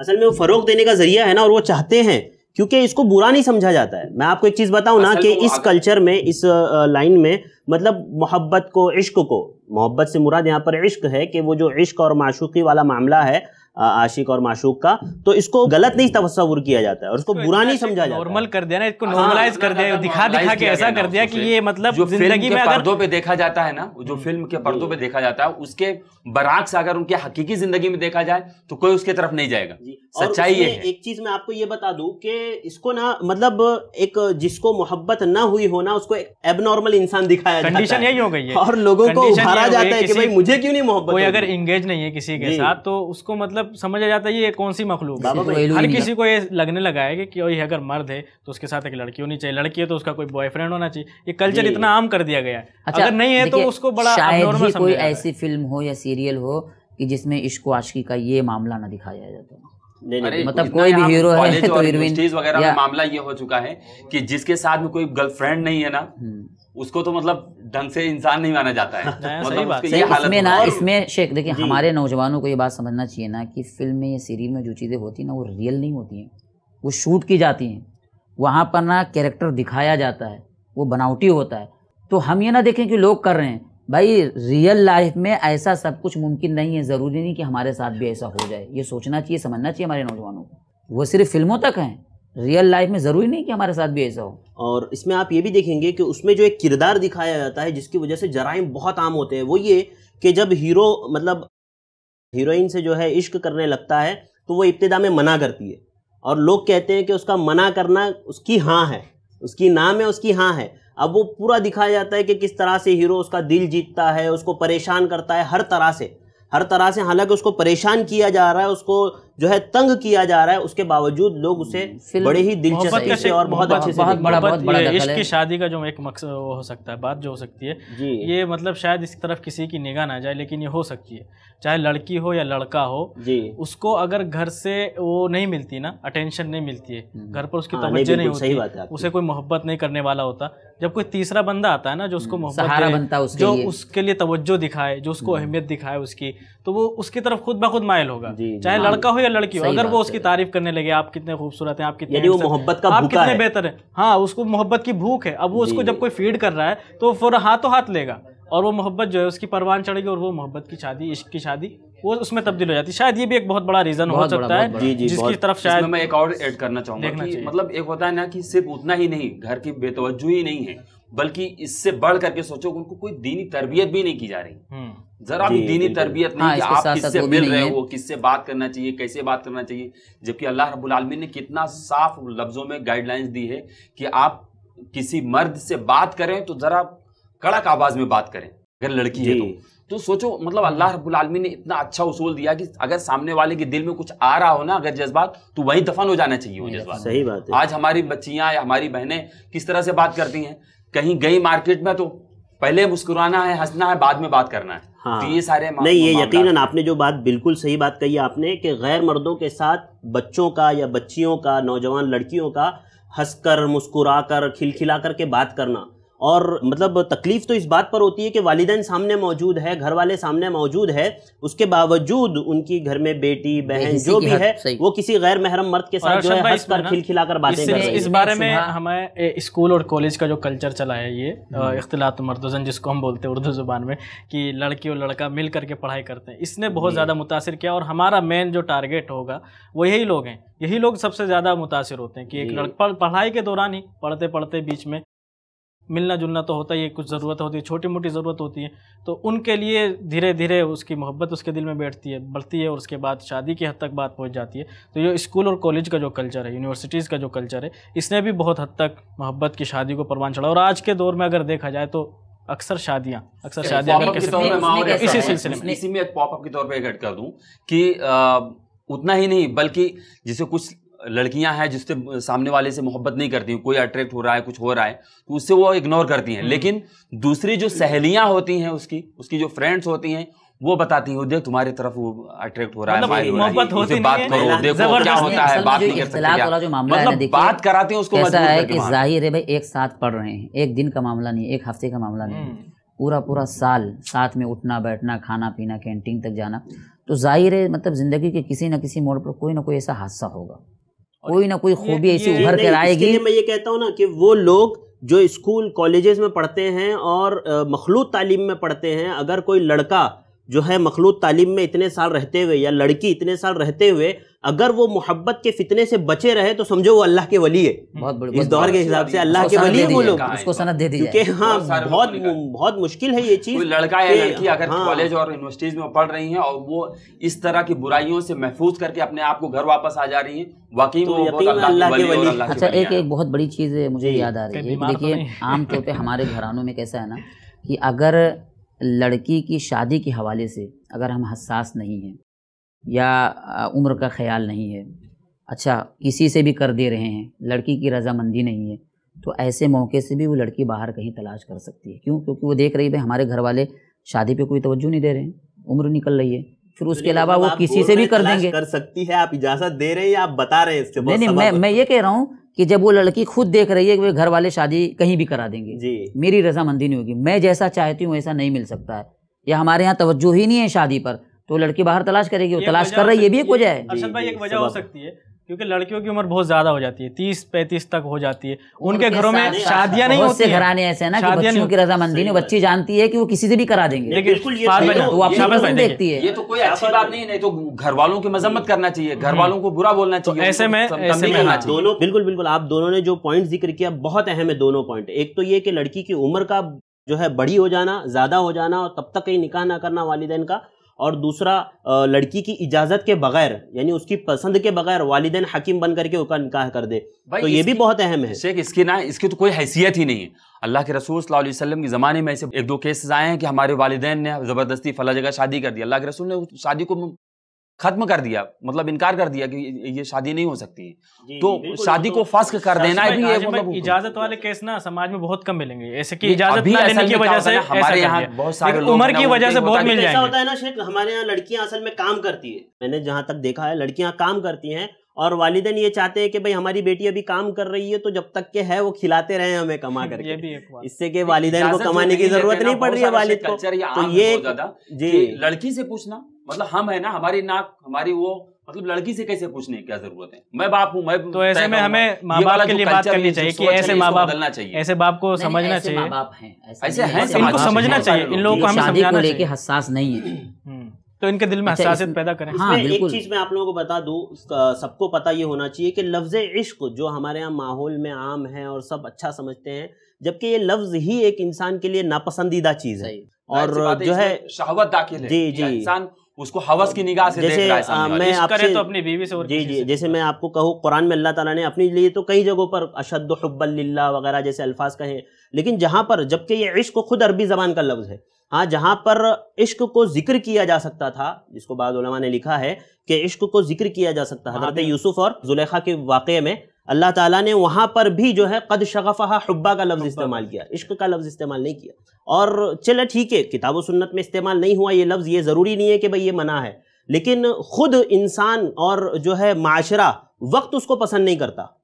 असल में वो फ़रोग देने का ज़रिया है ना और वो चाहते हैं क्योंकि इसको बुरा नहीं समझा जाता है मैं आपको एक चीज़ बताऊँ ना अच्छा, कि तो इस कल्चर में इस लाइन में मतलब मोहब्बत को इश्क को मोहब्बत से मुराद यहाँ पर इश्क है कि वो जो इश्क और माशूकी वाला मामला है आशिक और माशूक का तो इसको गलत नहीं तस्वुर किया जाता है और उसको बुरा नहीं समझा जाता नॉर्मल कर दिया ना इसको नॉर्मलाइज हाँ, कर दिया हाँ, दिखा दिखा के ऐसा कर दिया कि ये मतलब जो जिंदगी में पर्दों पे देखा जाता है ना जो फिल्म के पर्दों पे देखा जाता है उसके बराक्स अगर उनके हकीकी जिंदगी में देखा जाए तो कोई उसके तरफ नहीं जाएगा सच्चाई ये एक चीज मैं आपको ये बता दूं कि इसको ना मतलब एक जिसको मोहब्बत ना हुई हो ना उसको एबनॉर्मल इंसान दिखाया जाता कंडीशन यही हो गई है और लोगों को उभारा जाता है कि भाई मुझे क्यों नहीं मोहब्बत कोई अगर इंगेज नहीं है किसी के साथ तो उसको मतलब मतलब समझ आ जाता है ये कौन सी मखलूक है हर किसी को ये लगने लगा है कि ये अगर मर्द है तो उसके साथ एक लड़की होनी चाहिए लड़की है तो उसका कोई बॉयफ्रेंड होना चाहिए ये कल्चर इतना आम कर दिया गया है अच्छा, अगर नहीं है तो उसको बड़ा कोई ऐसी फिल्म हो या सीरियल हो कि जिसमें इश्क आशकी का ये मामला ना दिखाया जाता तो। है नहीं, नहीं, मतलब कोई भी हीरो है तो वगैरह मामला ये हो चुका है कि जिसके साथ में कोई गर्लफ्रेंड नहीं है ना हम्म। उसको तो मतलब ढंग से इंसान नहीं माना जाता है हाँ, मतलब सही इसमें ना इसमें शेख देखिए हमारे नौजवानों को ये बात समझना चाहिए ना कि फिल्म में या सीरीज में जो चीज़ें होती ना वो रियल नहीं होती हैं वो शूट की जाती हैं वहाँ पर ना कैरेक्टर दिखाया जाता है वो बनावटी होता है तो हम ये ना देखें कि लोग कर रहे हैं भाई रियल लाइफ में ऐसा सब कुछ मुमकिन नहीं है ज़रूरी नहीं कि हमारे साथ भी ऐसा हो जाए ये सोचना चाहिए समझना चाहिए हमारे नौजवानों को वो सिर्फ फिल्मों तक हैं रियल लाइफ में ज़रूरी नहीं कि हमारे साथ भी ऐसा हो और इसमें आप ये भी देखेंगे कि उसमें जो एक किरदार दिखाया जाता है जिसकी वजह से जराइम बहुत आम होते हैं वो ये कि जब हीरो मतलब हीरोइन से जो है इश्क करने लगता है तो वो इब्तदा में मना करती है और लोग कहते हैं कि उसका मना करना उसकी हाँ है उसकी नाम है उसकी हाँ है अब वो पूरा दिखाया जाता है कि किस तरह से हीरो उसका दिल जीतता है उसको परेशान करता है हर तरह से हर तरह से हालांकि उसको परेशान किया जा रहा है उसको जो है तंग किया जा रहा है उसके बावजूद लोग उसे हम्म, बड़े ही दिलचस्पी से और बहुत अच्छे से इसकी शादी का जो एक मकसद हो सकता है बात जो हो सकती है ये मतलब शायद इस तरफ किसी की निगाह ना जाए लेकिन ये हो सकती है चाहे लड़की हो या लड़का हो जी उसको अगर घर से वो नहीं मिलती ना अटेंशन नहीं मिलती है हम्म। घर पर उसकी हाँ, तवज्जो नहीं नहीं होती है उसे कोई मोहब्बत नहीं करने वाला होता जब कोई तीसरा बंदा आता है ना जो उसको हम्म, मोहब्बत जो उसके लिए तवज्जो दिखाए जो उसको अहमियत दिखाए उसकी तो वो उसकी तरफ खुद ब खुद मायल होगा चाहे लड़का हो या लड़की हो अगर वो उसकी तारीफ करने लगे आप कितने खूबसूरत हैं आप कितने वो मोहब्बत का आप कितने बेहतर है हाँ उसको मोहब्बत की भूख है अब वो उसको जब कोई फीड कर रहा है तो फोर हाथों हाथ लेगा और वो मोहब्बत जो है उसकी परवान चढ़ेगी और वो मोहब्बत की शादी इश्क की शादी वो उसमें तब्दील हो जाती है शायद ये भी एक बहुत बड़ा रीजन हो सकता है जी, जी, जिसकी तरफ शायद मैं एक और ऐड करना चाहूंगा मतलब एक होता है ना कि सिर्फ उतना ही नहीं घर की बेतवजू ही नहीं है बल्कि इससे बढ़ करके सोचो उनको कोई दीनी तरबियत भी नहीं की जा रही हम्म। जरा भी दीनी तरबियत हाँ, नहीं कि आप किससे मिल रहे हो किससे बात करना चाहिए कैसे बात करना चाहिए जबकि अल्लाह रब्बुल आलमीन ने कितना साफ लफ्जों में गाइडलाइंस दी है कि आप किसी मर्द से बात करें तो जरा कड़क आवाज में बात करें अगर लड़की है तो।, तो सोचो मतलब अल्लाह रब्बुल आलमीन ने इतना अच्छा उसूल दिया कि अगर सामने वाले के दिल में कुछ आ रहा हो ना अगर जज्बात तो वहीं दफन हो जाना चाहिए वो जज्बात सही बात है आज हमारी बच्चियां या हमारी बहनें किस तरह से बात करती हैं कहीं गई मार्केट में तो पहले मुस्कुराना है हंसना है बाद में बात करना है तो हाँ तो ये सारे नहीं ये यकीनन आपने जो बात बिल्कुल सही बात कही आपने कि गैर मर्दों के साथ बच्चों का या बच्चियों का नौजवान लड़कियों का हंसकर मुस्कुरा कर खिलखिला करके बात करना और मतलब तकलीफ़ तो इस बात पर होती है कि वालदेन सामने मौजूद है घर वाले सामने मौजूद है उसके बावजूद उनकी घर में बेटी बहन जो भी है वो किसी गैर महरम मर्द के साथ जो है हंस कर खिलखिला कर बातें कर इस बारे में हमें स्कूल और कॉलेज का जो कल्चर चला है ये हम्म। इख्तलात मर्दजन जिसको हम बोलते हैं उर्दू ज़ुबान में कि लड़की और लड़का मिल करके पढ़ाई करते हैं इसने बहुत ज़्यादा मुतासर किया और हमारा मेन जो टारगेट होगा वो यही लोग हैं यही लोग सबसे ज़्यादा मुतासर होते हैं कि एक लड़का पढ़ाई के दौरान ही पढ़ते पढ़ते बीच में मिलना जुलना तो होता ही है कुछ ज़रूरत होती है छोटी मोटी ज़रूरत होती है तो उनके लिए धीरे धीरे उसकी मोहब्बत उसके दिल में बैठती है बढ़ती है और उसके बाद शादी की हद तक बात पहुँच जाती है तो ये स्कूल और कॉलेज का जो कल्चर है यूनिवर्सिटीज़ का जो कल्चर है इसने भी बहुत हद तक मोहब्बत की शादी को परवान चढ़ा और आज के दौर में अगर देखा जाए तो अक्सर शादियाँ अक्सर शादियाँ इसी सिलसिले में इसी में एक पॉपअप के तौर पर एक कर दूँ कि उतना ही नहीं बल्कि जिसे कुछ लड़कियां हैं जिससे सामने वाले से मोहब्बत नहीं करती कोई अट्रैक्ट हो रहा है कुछ हो रहा है तो उससे वो इग्नोर करती हैं हम्म। लेकिन दूसरी जो सहेलियां होती हैं उसकी उसकी जो फ्रेंड्स होती हैं वो बताती हैं देख तुम्हारी तरफ वो अट्रैक्ट हो रहा मतलब है मोहब्बत होती है बात करो देखो क्या होता है बात नहीं कर सकते वाला जो मामला मतलब है देखिए बात कराते हैं उसको ऐसा है कि जाहिर है भाई एक साथ पढ़ रहे हैं एक दिन का मामला नहीं एक हफ्ते का मामला नहीं हम्म। पूरा पूरा साल साथ में उठना बैठना खाना पीना कैंटीन तक जाना तो जाहिर है मतलब ज़िंदगी के किसी न किसी मोड़ पर कोई ना कोई ऐसा हादसा होगा कोई ना कोई खूबी ऐसी उभर कर आएगी मैं ये कहता हूँ ना कि वो लोग जो स्कूल कॉलेजेस में पढ़ते हैं और मखलूत तालीम में पढ़ते हैं अगर कोई लड़का जो है मखलूत तालीम में इतने साल रहते हुए या लड़की इतने साल रहते हुए अगर वो मोहब्बत के फितने से बचे रहे तो समझो वो अल्लाह के वली है बहुत इस दौर के हिसाब से अल्लाह के वली है वो लोग उसको सनद दे दी क्योंकि हाँ बहुत बहुत मुश्किल है ये चीज लड़का या लड़की अगर हाँ। कॉलेज और यूनिवर्सिटीज में पढ़ रही है और वो इस तरह की बुराइयों से महफूज करके अपने आप को घर वापस आ जा रही है वाकई तो अल्लाह के वली अच्छा एक एक बहुत बड़ी चीज़ मुझे याद आ रही है देखिए तो आमतौर पर हमारे घरानों में कैसा है ना कि अगर लड़की की शादी के हवाले से अगर हम हसास नहीं हैं या उम्र का ख्याल नहीं है अच्छा किसी से भी कर दे रहे हैं लड़की की रजामंदी नहीं है तो ऐसे मौके से भी वो लड़की बाहर कहीं तलाश कर सकती है क्यों क्योंकि वो देख रही है हमारे घर वाले शादी पे कोई तवज्जो नहीं दे रहे हैं उम्र निकल रही है फिर तो उसके अलावा मतलब वो किसी से भी कर देंगे कर सकती है आप इजाजत दे रहे हैं या आप बता रहे हैं इससे नहीं नहीं मैं मैं ये कह रहा हूँ कि जब वो लड़की खुद देख रही है कि वे घर वाले शादी कहीं भी करा देंगे जी मेरी रजामंदी नहीं होगी मैं जैसा चाहती हूँ वैसा नहीं मिल सकता है या हमारे यहाँ तवज्जो ही नहीं है शादी पर तो लड़की बाहर तलाश करेगी वो तलाश कर रही है ये भी एक वजह है अर्शद भाई एक वजह हो सकती है क्योंकि लड़कियों की उम्र बहुत ज्यादा हो जाती है तीस पैंतीस तक हो जाती है उनके घरों में शादियां नहीं होती घराने ऐसे है ना कि बच्चियों की रजामंदी नहीं बच्ची जानती है कि वो किसी से भी करा देंगे तो तो देखती है ये तो कोई अच्छी बात नहीं तो घर वालों की मजम्मत करना चाहिए हम्म। घर वालों को बुरा बोलना चाहिए तो ऐसे में हाँ। दोनों बिल्कुल बिल्कुल आप दोनों ने जो पॉइंट जिक्र किया बहुत अहम है दोनों पॉइंट एक तो ये कि लड़की की उम्र का जो है बड़ी हो जाना ज्यादा हो जाना और तब तक कहीं निकाह ना करना वालिदैन का और दूसरा लड़की की इजाज़त के बगैर यानी उसकी पसंद के बगैर वालदे हकीम बन करके उसका निकाह कर दे तो ये भी बहुत अहम है शेख इसकी ना इसकी तो कोई हैसियत ही नहीं है अल्लाह के रसूल सल्लल्लाहु अलैहि वसल्लम के ज़माने में ऐसे एक दो केसेस आए हैं कि हमारे वालदे ने ज़बरदस्ती फला जगह शादी कर दी अल्लाह के रसूल ने शादी को खत्म कर दिया मतलब इनकार कर दिया कि ये शादी नहीं हो सकती तो शादी को फस्क कर देना भी ये मतलब इजाजत वाले केस ना समाज में बहुत कम मिलेंगे ऐसे की इजाजत ना की वजह से हमारे यहाँ बहुत सारे उम्र की वजह से बहुत मिल जाएगा होता है ना शेख हमारे यहाँ लड़कियां असल में काम करती है मैंने जहाँ तक देखा है लड़कियां काम करती हैं और वालिदेन ये चाहते हैं कि भाई हमारी बेटी अभी काम कर रही है तो जब तक के है वो खिलाते रहे हमें कमा (laughs) करके इससे के वालिदैन को कमाने की जरूरत नहीं पड़ रही है वालिद को तो ये जी लड़की से पूछना मतलब हम है ना हमारी नाक हमारी वो मतलब लड़की से कैसे पूछने की क्या जरूरत है मैं बाप हूँ मैं तो ऐसे में हमें माँ बाप के लिए बात करनी चाहिए कि ऐसे माँ बाप बदलना चाहिए ऐसे बाप को समझना चाहिए ऐसे हैं इनको समझना चाहिए इन लोगों को हमें समझाना चाहिए हसास नहीं है हम्म। तो इनके दिल में हसासियत अच्छा, पैदा करें हाँ, एक चीज मैं आप लोगों को बता दू सबको पता ये होना चाहिए कि लफ्ज इश्क जो हमारे यहाँ माहौल में आम है और सब अच्छा समझते हैं जबकि ये लफ्ज ही एक इंसान के लिए नापसंदीदा चीज है और जो है शहवत दाखिल जी जी इंसान उसको हवस की निगाह से जैसे देख रहा है आ, मैं आपसे तो अपनी बीवी से और जी जी जैसे मैं आपको कहूँ कुरान में अल्लाह ताला ने अपने लिए तो कई जगहों पर अशद हब्बल्ला वगैरह जैसे अल्फाज कहे लेकिन जहाँ पर जबकि ये इश्क खुद अरबी जबान का लफ्ज़ है हाँ जहाँ पर इश्क को जिक्र किया जा सकता था जिसको बाद ने लिखा है कि इश्क को जिक्र किया जा सकता हाँ यूसुफ और जुलेखा के वाक़े में अल्लाह ताला ने वहाँ पर भी जो है कद शगफ़ा हब्बा का लफ्ज़ इस्तेमाल किया इश्क का लफ्ज़ इस्तेमाल नहीं किया और चलो ठीक है किताब सुन्नत में इस्तेमाल नहीं हुआ ये लफ्ज़ ये ज़रूरी नहीं है कि भाई ये मना है लेकिन ख़ुद इंसान और जो है माशरा वक्त उसको पसंद नहीं करता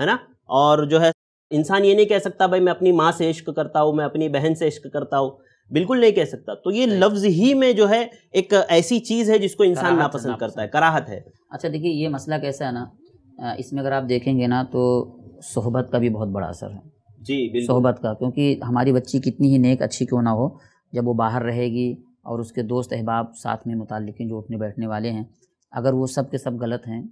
है ना और जो है इंसान ये नहीं कह सकता भाई मैं अपनी माँ से इश्क करता हूँ मैं अपनी बहन से इश्क करता हूँ बिल्कुल नहीं कह सकता तो ये लफ्ज ही में जो है एक ऐसी चीज है जिसको इंसान नापसंद ना करता है कराहत है अच्छा देखिए ये मसला कैसा है ना इसमें अगर आप देखेंगे ना तो सोहबत का भी बहुत बड़ा असर है जी सोहबत का क्योंकि हमारी बच्ची कितनी ही नेक अच्छी क्यों ना हो जब वो बाहर रहेगी और उसके दोस्त अहबाब साथ में मुतल जो उठने बैठने वाले हैं अगर वो सब के सब गलत हैं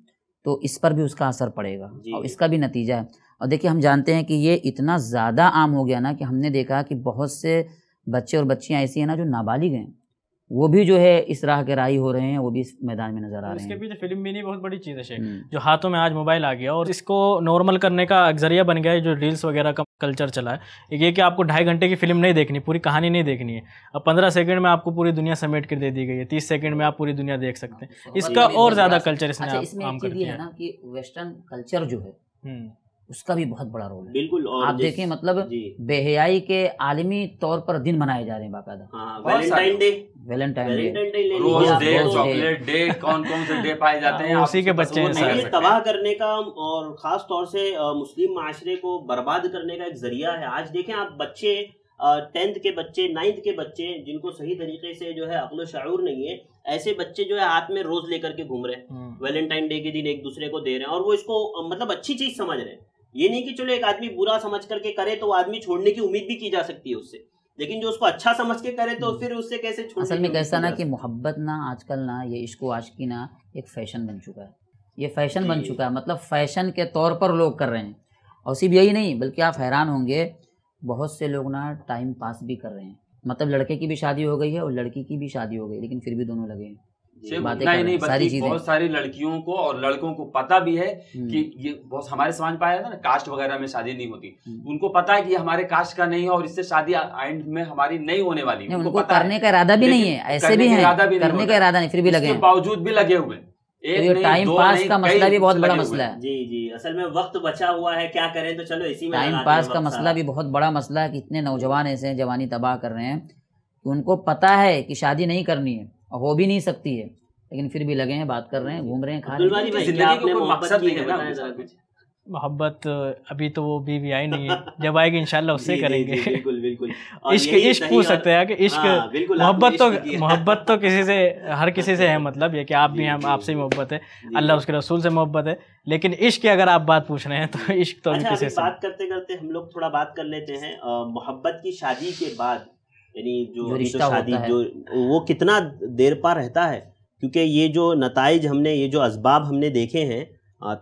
तो इस पर भी उसका असर पड़ेगा और इसका भी नतीजा है और देखिए हम जानते हैं कि ये इतना ज़्यादा आम हो गया ना कि हमने देखा कि बहुत से बच्चे और बच्चियाँ ऐसी हैं ना जो नाबालिग हैं वो भी जो है इस राह के राही हो रहे हैं वो भी इस मैदान में नजर आ रहे हैं इसके पीछे फिल्म भी नहीं बहुत बड़ी चीज़ है हम्म। जो हाथों में आज मोबाइल आ गया और इसको नॉर्मल करने का जरिया बन गया है जो रील्स वगैरह का कल्चर चला है ये कि आपको ढाई घंटे की फिल्म नहीं देखनी पूरी कहानी नहीं देखनी है अब पंद्रह सेकंड में आपको पूरी दुनिया समेट कर दे दी गई है तीस सेकंड में आप पूरी दुनिया देख सकते हैं हाँ, तो इसका और ज़्यादा कल्चर इसने अच्छा, काम कर दिया है ना कि वेस्टर्न कल्चर जो है हम्म। उसका भी बहुत बड़ा रोल है बिल्कुल और आप देखें मतलब बेहयाई के आलमी तौर पर दिन मनाए जा रहे हैं बाकायदा Valentine day Valentine day rose day chocolate day कौन कौन से डे पाए (laughs) जाते हैं उसी के तो बच्चे हैं तबाह करने का और खास तौर से मुस्लिम माशरे को बर्बाद करने का एक जरिया है आज देखें आप बच्चे टेंथ के बच्चे नाइन्थ के बच्चे जिनको सही तरीके से जो है अपनो शूर नहीं है ऐसे बच्चे जो है हाथ में रोज लेकर के घूम रहे हैं वैलेंटाइन हम्म। डे के दिन एक दूसरे को दे रहे हैं और वो इसको मतलब अच्छी चीज समझ रहे हैं ये नहीं कि चलो एक आदमी बुरा समझ करके करे तो आदमी छोड़ने की उम्मीद भी की जा सकती है उससे लेकिन जो उसको अच्छा समझ के करे तो हम्म। फिर उससे कैसे छोड़ असल में कैसा ना कि मोहब्बत ना आजकल ना ये इसको की ना एक फैशन बन चुका है ये फैशन बन चुका है मतलब फैशन के तौर पर लोग कर रहे हैं और सिर्फ यही नहीं बल्कि आप हैरान होंगे बहुत से लोग ना टाइम पास भी कर रहे हैं मतलब लड़के की भी शादी हो गई है और लड़की की भी शादी हो गई लेकिन फिर भी दोनों लगे हैं नहीं नहीं बहुत सारी लड़कियों को और लड़कों को पता भी है हम्म। कि ये बहुत हमारे समाज में आया था ना कास्ट वगैरह में शादी नहीं होती हम्म। उनको पता है कि हमारे कास्ट का नहीं है और इससे शादी एंड में हमारी नहीं होने वाली नहीं, उनको, उनको पता करने का इरादा भी नहीं है ऐसे भी है करने का इरादा नहीं फिर भी लगे बावजूद भी लगे हुए तो टाइम पास का मसला भी बहुत बड़ा मसला है जी जी असल में वक्त बचा हुआ है क्या करें तो चलो इसी में टाइम पास का मसला भी बहुत बड़ा मसला है कि इतने नौजवान ऐसे हैं जवानी तबाह कर रहे हैं तो उनको पता है कि शादी नहीं करनी है और हो भी नहीं सकती है लेकिन फिर भी लगे हैं बात कर रहे हैं घूम रहे हैं खा रहे हैं मोहब्बत अभी तो वो बीवी भी आई नहीं है जब आएगी इंशाल्लाह उससे करेंगे (laughs) इश्क इश्क पूछ सकते हैं कि इश्क हाँ, मोहब्बत तो मोहब्बत तो किसी से हर किसी से है मतलब ये कि आप भी हम आपसे मोहब्बत है अल्लाह उसके रसूल से मोहब्बत है लेकिन इश्क अगर आप बात पूछ रहे हैं तो इश्क तो अच्छा, किसी से बात करते करते हम लोग थोड़ा बात कर लेते हैं मोहब्बत की शादी के बाद यानी जो, तो रिश्ता शादी जो वो कितना देर पा रहता है क्योंकि ये जो नतज हमने ये जो इसबाब हमने देखे हैं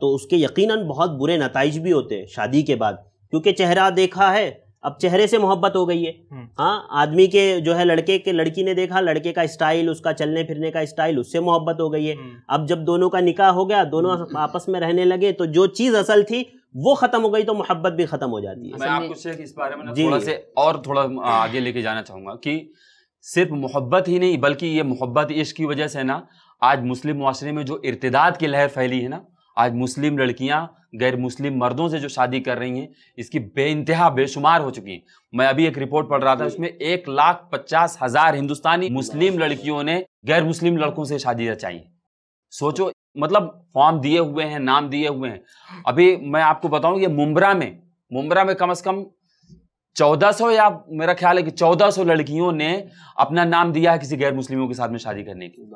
तो उसके यकीनन बहुत बुरे नतज भी होते हैं शादी के बाद क्योंकि चेहरा देखा है अब चेहरे से मोहब्बत हो गई है हम्म। हाँ आदमी के जो है लड़के के लड़की ने देखा लड़के का स्टाइल उसका चलने फिरने का स्टाइल उससे मोहब्बत हो गई है हम्म। अब जब दोनों का निकाह हो गया दोनों हम्म। आपस में रहने लगे तो जो चीज़ असल थी वो खत्म हो गई तो मोहब्बत भी खत्म हो जाती है मैं आपको इस बारे में थोड़ा से और थोड़ा (clears throat) आगे लेके जाना चाहूंगा कि सिर्फ मोहब्बत ही नहीं बल्कि ये मोहब्बत इश्क की वजह से ना आज मुस्लिम माशरे में जो इर्तदाद की लहर फैली है ना आज मुस्लिम लड़कियां गैर मुस्लिम मर्दों से जो शादी कर रही हैं इसकी इंतहा बेशुमार हो चुकी है मैं अभी एक रिपोर्ट पढ़ रहा था उसमें एक लाख पचास हजार हिंदुस्तानी मुस्लिम लड़कियों ने गैर मुस्लिम लड़कों से शादी रचाई सोचो मतलब फॉर्म दिए हुए हैं नाम दिए हुए हैं हाँ। अभी मैं आपको बताऊं ये मुम्बरा में मुम्बरा में कम से कम 1400 या मेरा ख्याल है कि 1400 लड़कियों ने अपना नाम दिया है किसी गैर मुस्लिमों के साथ में शादी करने की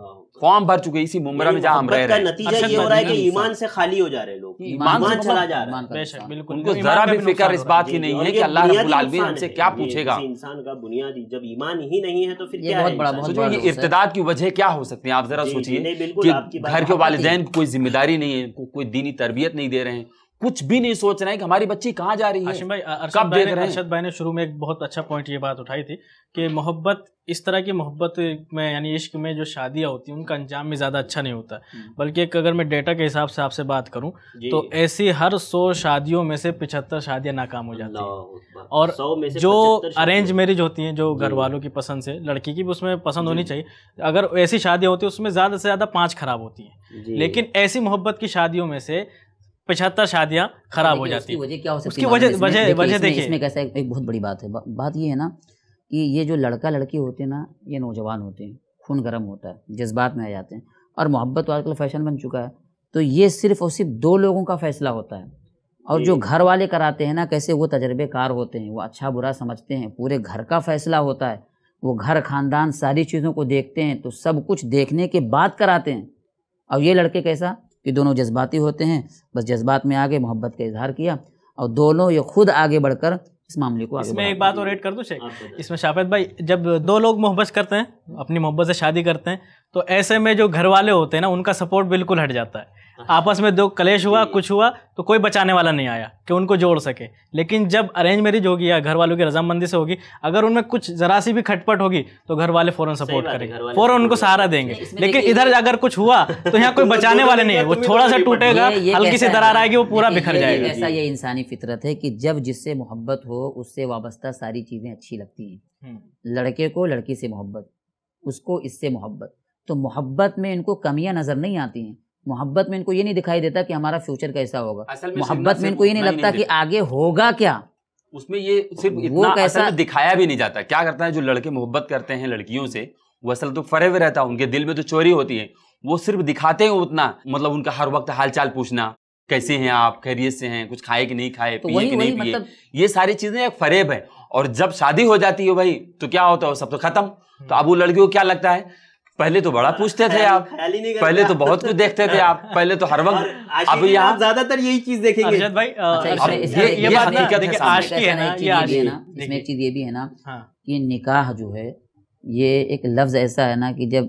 फॉर्म भर चुके इसी मुंबरा में जहाँ हम रह रहे हैं नतीजा ये हो रहा है कि ईमान से खाली हो जा रहे लोग ईमान चला जा रहा है बिल्कुल उनको जरा भी फिक्र इस बात की नहीं है कि अल्लाह रब्बुल आलमीन हमसे क्या पूछेगा इंसान का बुनियादी जब ईमान ही नहीं है तो फिर क्या बहुत बड़ा बहुत ये इर्तदाद की वजह क्या हो सकती है आप जरा सोचिए कि घर के वालदेन को कोई जिम्मेदारी नहीं है कोई दीनी तरबियत नहीं दे रहे हैं कुछ भी नहीं सोच रहे हैं कि हमारी बच्ची कहाँ जा रही है भाई अरशद भाई, ने, अरशद भाई ने शुरू में एक बहुत अच्छा पॉइंट ये बात उठाई थी कि मोहब्बत इस तरह की मोहब्बत में यानी इश्क में जो शादियाँ होती हैं उनका अंजाम में ज़्यादा अच्छा नहीं होता हम्म। बल्कि एक अगर मैं डेटा के हिसाब से आपसे बात करूँ तो ऐसी हर सौ शादियों में से पिछहत्तर शादियाँ नाकाम हो जाती हैं और जो अरेंज मैरिज होती हैं जो घर वालों की पसंद से लड़की की भी उसमें पसंद होनी चाहिए अगर ऐसी शादियाँ होती है उसमें ज़्यादा से ज़्यादा पाँच खराब होती हैं लेकिन ऐसी मोहब्बत की शादियों में से पचहत्तर शादियाँ खराब हाँ, हो जाती है वजह क्या हो सकती उसकी वजह देखिए इसमें कैसा एक बहुत बड़ी बात है बात ये है ना कि ये जो लड़का लड़की होते हैं ना ये नौजवान होते हैं खून गर्म होता है जज्बात में आ जाते हैं और मोहब्बत तो आजकल फैशन बन चुका है तो ये सिर्फ और सिर्फ दो लोगों का फैसला होता है और जो घर वाले कराते हैं ना कैसे वो तजर्बेकार होते हैं वो अच्छा बुरा समझते हैं पूरे घर का फैसला होता है वो घर खानदान सारी चीज़ों को देखते हैं तो सब कुछ देखने के बाद कराते हैं और ये लड़के कैसा कि दोनों जज्बाती होते हैं बस जज्बात में आगे मोहब्बत का इजहार किया और दोनों ये खुद आगे बढ़कर इस मामले को इसमें एक बात और ऐड कर दूँ शेख हाँ, तो इसमें शाफेद भाई जब दो लोग मोहब्बत करते हैं अपनी मोहब्बत से शादी करते हैं तो ऐसे में जो घर वाले होते हैं ना उनका सपोर्ट बिल्कुल हट जाता है आपस में दो कलेश हुआ कुछ हुआ तो कोई बचाने वाला नहीं आया कि उनको जोड़ सके लेकिन जब अरेंज मैरिज होगी या घर वालों की रजामंदी से होगी अगर उनमें कुछ जरा सी भी खटपट होगी तो घर वाले फौरन सपोर्ट करेंगे फौरन उनको सहारा देंगे लेकिन इधर अगर कुछ हुआ तो यहाँ कोई (laughs) बचाने वाले नहीं है वो थोड़ा सा टूटेगा हल्की सी दरार आएगी वो पूरा बिखर जाएगा ऐसा ये इंसानी फितरत है कि जब जिससे मोहब्बत हो उससे वाबस्ता सारी चीज़ें अच्छी लगती हैं हम्म। लड़के को लड़की से मोहब्बत उसको इससे मोहब्बत तो मोहब्बत में इनको कमियां नज़र नहीं आती हैं मोहब्बत में इनको ये नहीं दिखाई देता कि हमारा फ्यूचर कैसा होगा मोहब्बत में इनको ये नहीं लगता कि आगे होगा क्या उसमें ये सिर्फ इतना वो कैसा दिखाया भी नहीं जाता क्या करता है जो लड़के मोहब्बत करते हैं लड़कियों से वो असल तो फरे हुए रहता है उनके दिल में तो चोरी होती है वो सिर्फ दिखाते हैं उतना मतलब उनका हर वक्त हालचाल पूछना कैसे हैं आप खैरियत से हैं कुछ खाए कि नहीं खाए तो पिए कि नहीं पिए मतलब... ये सारी चीजें एक फरेब है और जब शादी हो जाती है भाई तो क्या होता है सब तो खत्म तो अब वो लड़की को क्या लगता है पहले तो बड़ा पूछते थे आप पहले तो बहुत कुछ देखते थे आप पहले तो हर वक्त अब यहाँ ज्यादातर यही चीज देखेंगे इसमें एक चीज ये भी है ना हाँ। कि निकाह जो है ये एक लफ्ज ऐसा है ना कि जब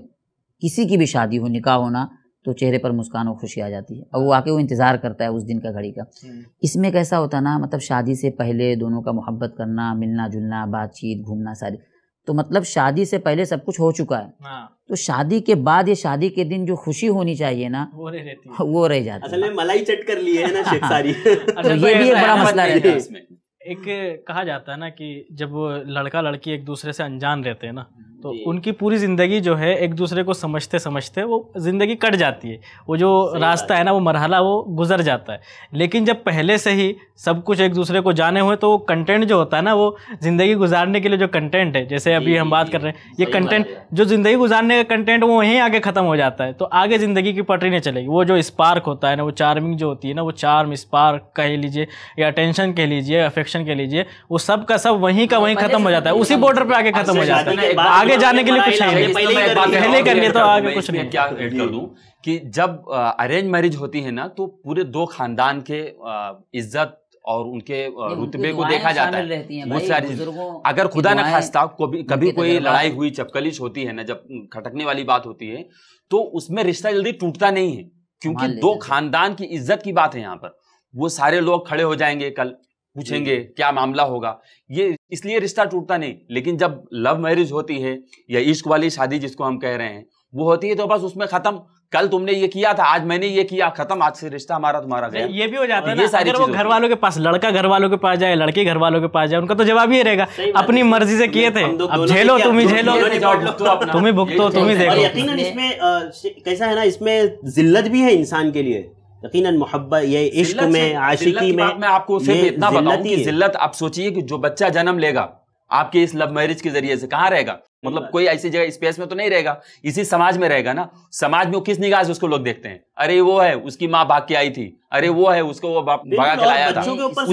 किसी की भी शादी हो निकाह होना तो चेहरे पर मुस्कान और खुशी आ जाती है और वो आके वो इंतज़ार करता है उस दिन का घड़ी का हम्म। इसमें कैसा होता ना मतलब शादी से पहले दोनों का मोहब्बत करना मिलना जुलना बातचीत घूमना सारी तो मतलब शादी से पहले सब कुछ हो चुका है हाँ। तो शादी के बाद ये शादी के दिन जो खुशी होनी चाहिए ना वो रह जाती है वो रह जाती असल में मलाई चट कर ली है ना हाँ। सारी (laughs) तो, अच्छा, तो ये भी एक बड़ा मसला रहता है इसमें (laughs) एक कहा जाता है ना कि जब लड़का लड़की एक दूसरे से अनजान रहते हैं ना तो उनकी पूरी ज़िंदगी जो है एक दूसरे को समझते समझते वो ज़िंदगी कट जाती है वो जो रास्ता है ना वो मरहला वो गुजर जाता है लेकिन जब पहले से ही सब कुछ एक दूसरे को जाने हुए तो वो कंटेंट जो होता है ना वो ज़िंदगी गुजारने के लिए जो कंटेंट है जैसे अभी हम बात कर रहे हैं ये कंटेंट जो ज़िंदगी गुजारने का कंटेंट वो वहीं आगे ख़त्म हो जाता है तो आगे ज़िंदगी की पटरी नहीं चलेगी वो जो स्पार्क होता है ना वो चार्मिंग जो होती है ना वो चार्म स्पार्क कह लीजिए या अटेंशन कह लीजिए अफेक्शन कह लीजिए वो सब का सब वहीं का हाँ, वहीं ख़त्म हो जाता है उसी बॉर्डर पर आगे ख़त्म हो जाता है आगे आगे जाने के लिए कुछ नहीं पहले करने तो आगे कुछ नहीं क्या ऐड कर दूं कि जब अरेंज मैरिज होती है ना तो पूरे दो खानदान के इज्जत और उनके रुतबे को देखा जाता है बहुत सारी अगर खुदा न खास्ता कभी कभी कोई लड़ाई हुई चपकलिश होती है ना जब खटकने वाली बात होती है तो उसमें रिश्ता जल्दी टूटता नहीं है क्योंकि दो खानदान की इज्जत की बात है यहाँ पर वो सारे लोग खड़े हो जाएंगे कल पूछेंगे क्या मामला होगा ये इसलिए रिश्ता टूटता नहीं लेकिन जब लव मैरिज होती है या इश्क वाली शादी जिसको हम कह रहे हैं वो होती है तो बस उसमें खत्म कल तुमने ये किया था आज मैंने ये किया खत्म आज से रिश्ता हमारा तुम्हारा गया ये भी हो जाता है अगर वो घर वालों के पास लड़का घर वालों के पास जाए लड़की घर वालों के पास जाए उनका तो जवाब ही रहेगा अपनी मर्जी से किए थे अब झेलो तुम ही झेलो तो तुम ही भुगतो तुम ही देखो तो इसमें कैसा है ना इसमें जिल्लत भी है इंसान के लिए यकीनन मोहब्बत ये इश्क में आशिकी में मैं आपको इतना बताऊं कि जिल्लत आप सोचिए कि जो बच्चा जन्म लेगा आपके इस लव मैरिज के जरिए से कहाँ रहेगा मतलब कोई ऐसी जगह स्पेस में तो नहीं रहेगा इसी समाज में रहेगा ना समाज में किस निगाह से उसको लोग देखते हैं अरे वो है उसकी माँ भाग के आई थी अरे वो है उसको वो भगा के लाया था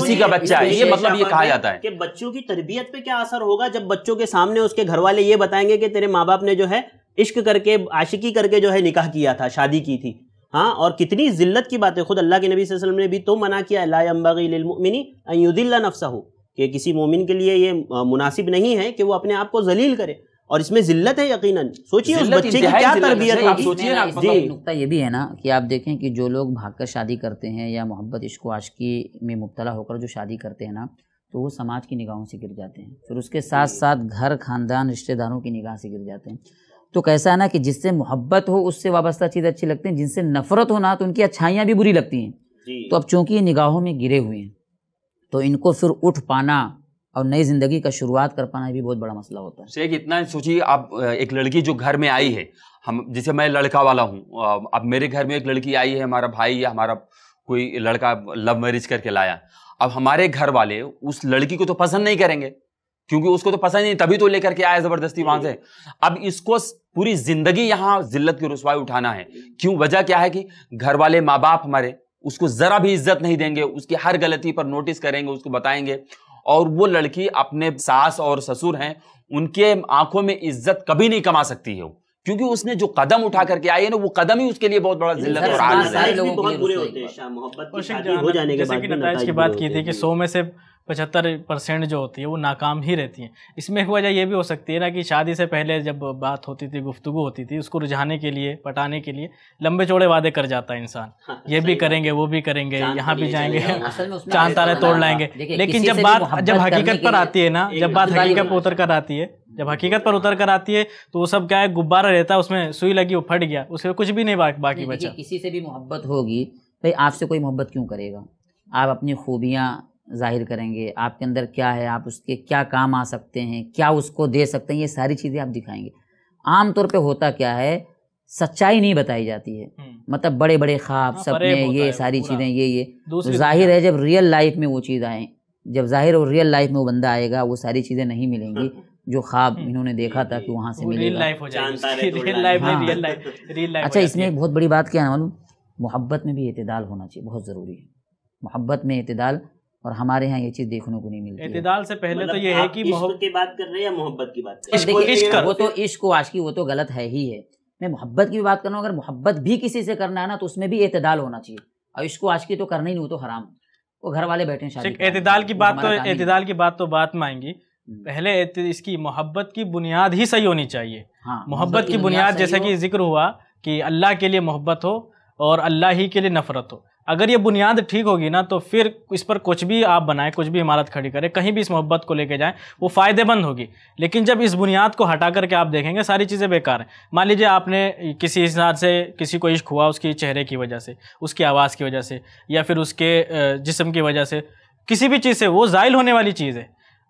उसी का बच्चा है ये मतलब ये कहा जाता है कि बच्चों की तरबियत पे क्या असर होगा जब बच्चों के सामने उसके घर वाले ये बताएंगे कि तेरे माँ बाप ने जो है इश्क करके आशिकी करके जो है निकाह किया था शादी की थी हाँ और कितनी जिल्लत की बात है खुद अल्लाह के नबी वसल्लम ने भी तो मना किया ला नफसा हो कि किसी मोमिन के लिए ये मुनासिब नहीं है कि वो अपने आप को जलील करे और इसमें जिल्लत है यकीनन सोचिए उस बच्चे की क्या तरबियत आप सोचिए जी नुकता ये भी है ना कि आप देखें कि जो लोग भाग कर शादी करते हैं या मोहब्बत इश्क आशकी में मुबतला होकर जो शादी करते हैं ना तो वो समाज की निगाहों से गिर जाते हैं फिर उसके साथ साथ घर खानदान रिश्तेदारों की निगाह से गिर जाते हैं तो कैसा है ना कि जिससे मोहब्बत हो उससे वाबस्ता चीज़ अच्छी लगती हैं जिनसे नफरत हो ना तो उनकी अच्छाइयाँ भी बुरी लगती हैं तो अब चूँकि ये निगाहों में गिरे हुए हैं तो इनको फिर उठ पाना और नई जिंदगी का शुरुआत कर पाना भी बहुत बड़ा मसला होता है शेख इतना सोचिए आप एक लड़की जो घर में आई है हम जैसे मैं लड़का वाला हूँ अब मेरे घर में एक लड़की आई है हमारा भाई या हमारा कोई लड़का लव मैरिज करके लाया अब हमारे घर वाले उस लड़की को तो पसंद नहीं करेंगे क्योंकि उसको तो पसंद नहीं तभी तो लेकर के आया जबरदस्ती वहां से अब इसको पूरी जिंदगी यहाँ जिल्लत की रसवाई उठाना है क्यों वजह क्या है कि घर वाले माँ बाप हमारे उसको जरा भी इज्जत नहीं देंगे उसकी हर गलती पर नोटिस करेंगे उसको बताएंगे और वो लड़की अपने सास और ससुर हैं उनके आंखों में इज्जत कभी नहीं कमा सकती है क्योंकि उसने जो कदम उठा करके आई है ना वो कदम ही उसके लिए बहुत बड़ा जिल्लत और आग है बहुत बुरे होते हैं मोहब्बत हो जाने के बाद की थी कि सौ में से पचहत्तर परसेंट जो होती है वो नाकाम ही रहती हैं इसमें वजह यह भी हो सकती है ना कि शादी से पहले जब बात होती थी गुफ्तु होती थी उसको रुझाने के लिए पटाने के लिए लंबे चौड़े वादे कर जाता है इंसान (laughs) हाँ, ये भी करेंगे वो भी करेंगे यहाँ तो भी जाएंगे हाँ, चांद तारे तो तोड़ लाएंगे लेकिन जब बात जब हकीकत पर आती है ना जब बात हकीकत पर उतर कर आती है जब हकीकत पर उतर कर आती है तो वो सब क्या है गुब्बारा रहता है उसमें सुई लगी वो फट गया उसमें कुछ भी नहीं बाकी बचा किसी से भी मोहब्बत होगी भाई आपसे कोई मोहब्बत क्यों करेगा आप अपनी खूबियाँ जाहिर करेंगे आपके अंदर क्या है आप उसके क्या काम आ सकते हैं क्या उसको दे सकते हैं ये सारी चीज़ें आप दिखाएंगे आमतौर पे होता क्या है सच्चाई नहीं बताई जाती है हम्म। मतलब बड़े बड़े ख्वाब हाँ, सपने ये सारी चीज़ें ये ये तो जाहिर है जब रियल लाइफ में वो चीज़ आए जब जाहिर और रियल लाइफ में वो बंदा आएगा वो सारी चीज़ें नहीं मिलेंगी जो ख्वाब हम्म। इन्होंने देखा था कि वहाँ से मिलेगा हाँ। अच्छा इसमें एक बहुत बड़ी बात क्या है मालूम मोहब्बत में भी इतदाल होना चाहिए बहुत ज़रूरी है मोहब्बत में इतदाल और हमारे यहाँ ये चीज देखने को नहीं मिलती इतदाल से पहले तो मतलब ये है कि मोहब्बत की बात कर रहे हैं या मोहब्बत की बात कर इश्क वो तो इश्क की वो तो गलत है ही है मैं मोहब्बत की भी बात कर रहा हूँ अगर मोहब्बत भी किसी से करना है ना तो उसमें भी एतदाल होना चाहिए और इश्क की तो करना ही नहीं हो तो हराम वो घर वाले बैठे एतदाल की बात तो एतदाल की बात तो बात माएंगी हम्म। पहले इसकी मोहब्बत की बुनियाद ही सही होनी चाहिए हाँ, मोहब्बत मतलब की बुनियाद जैसे कि जिक्र हुआ कि अल्लाह के लिए मोहब्बत हो और अल्लाह ही के लिए नफरत हो अगर ये बुनियाद ठीक होगी ना तो फिर इस पर कुछ भी आप बनाएं कुछ भी इमारत खड़ी करें कहीं भी इस मोहब्बत को लेके जाएं वो फ़ायदेमंद होगी लेकिन जब इस बुनियाद को हटा करके आप देखेंगे सारी चीज़ें बेकार हैं मान लीजिए आपने किसी हिसाब से किसी को इश्क हुआ उसकी चेहरे की वजह से उसकी आवाज़ की वजह से या फिर उसके जिसम की वजह से किसी भी चीज़ से वो ज़ायल होने वाली चीज़ है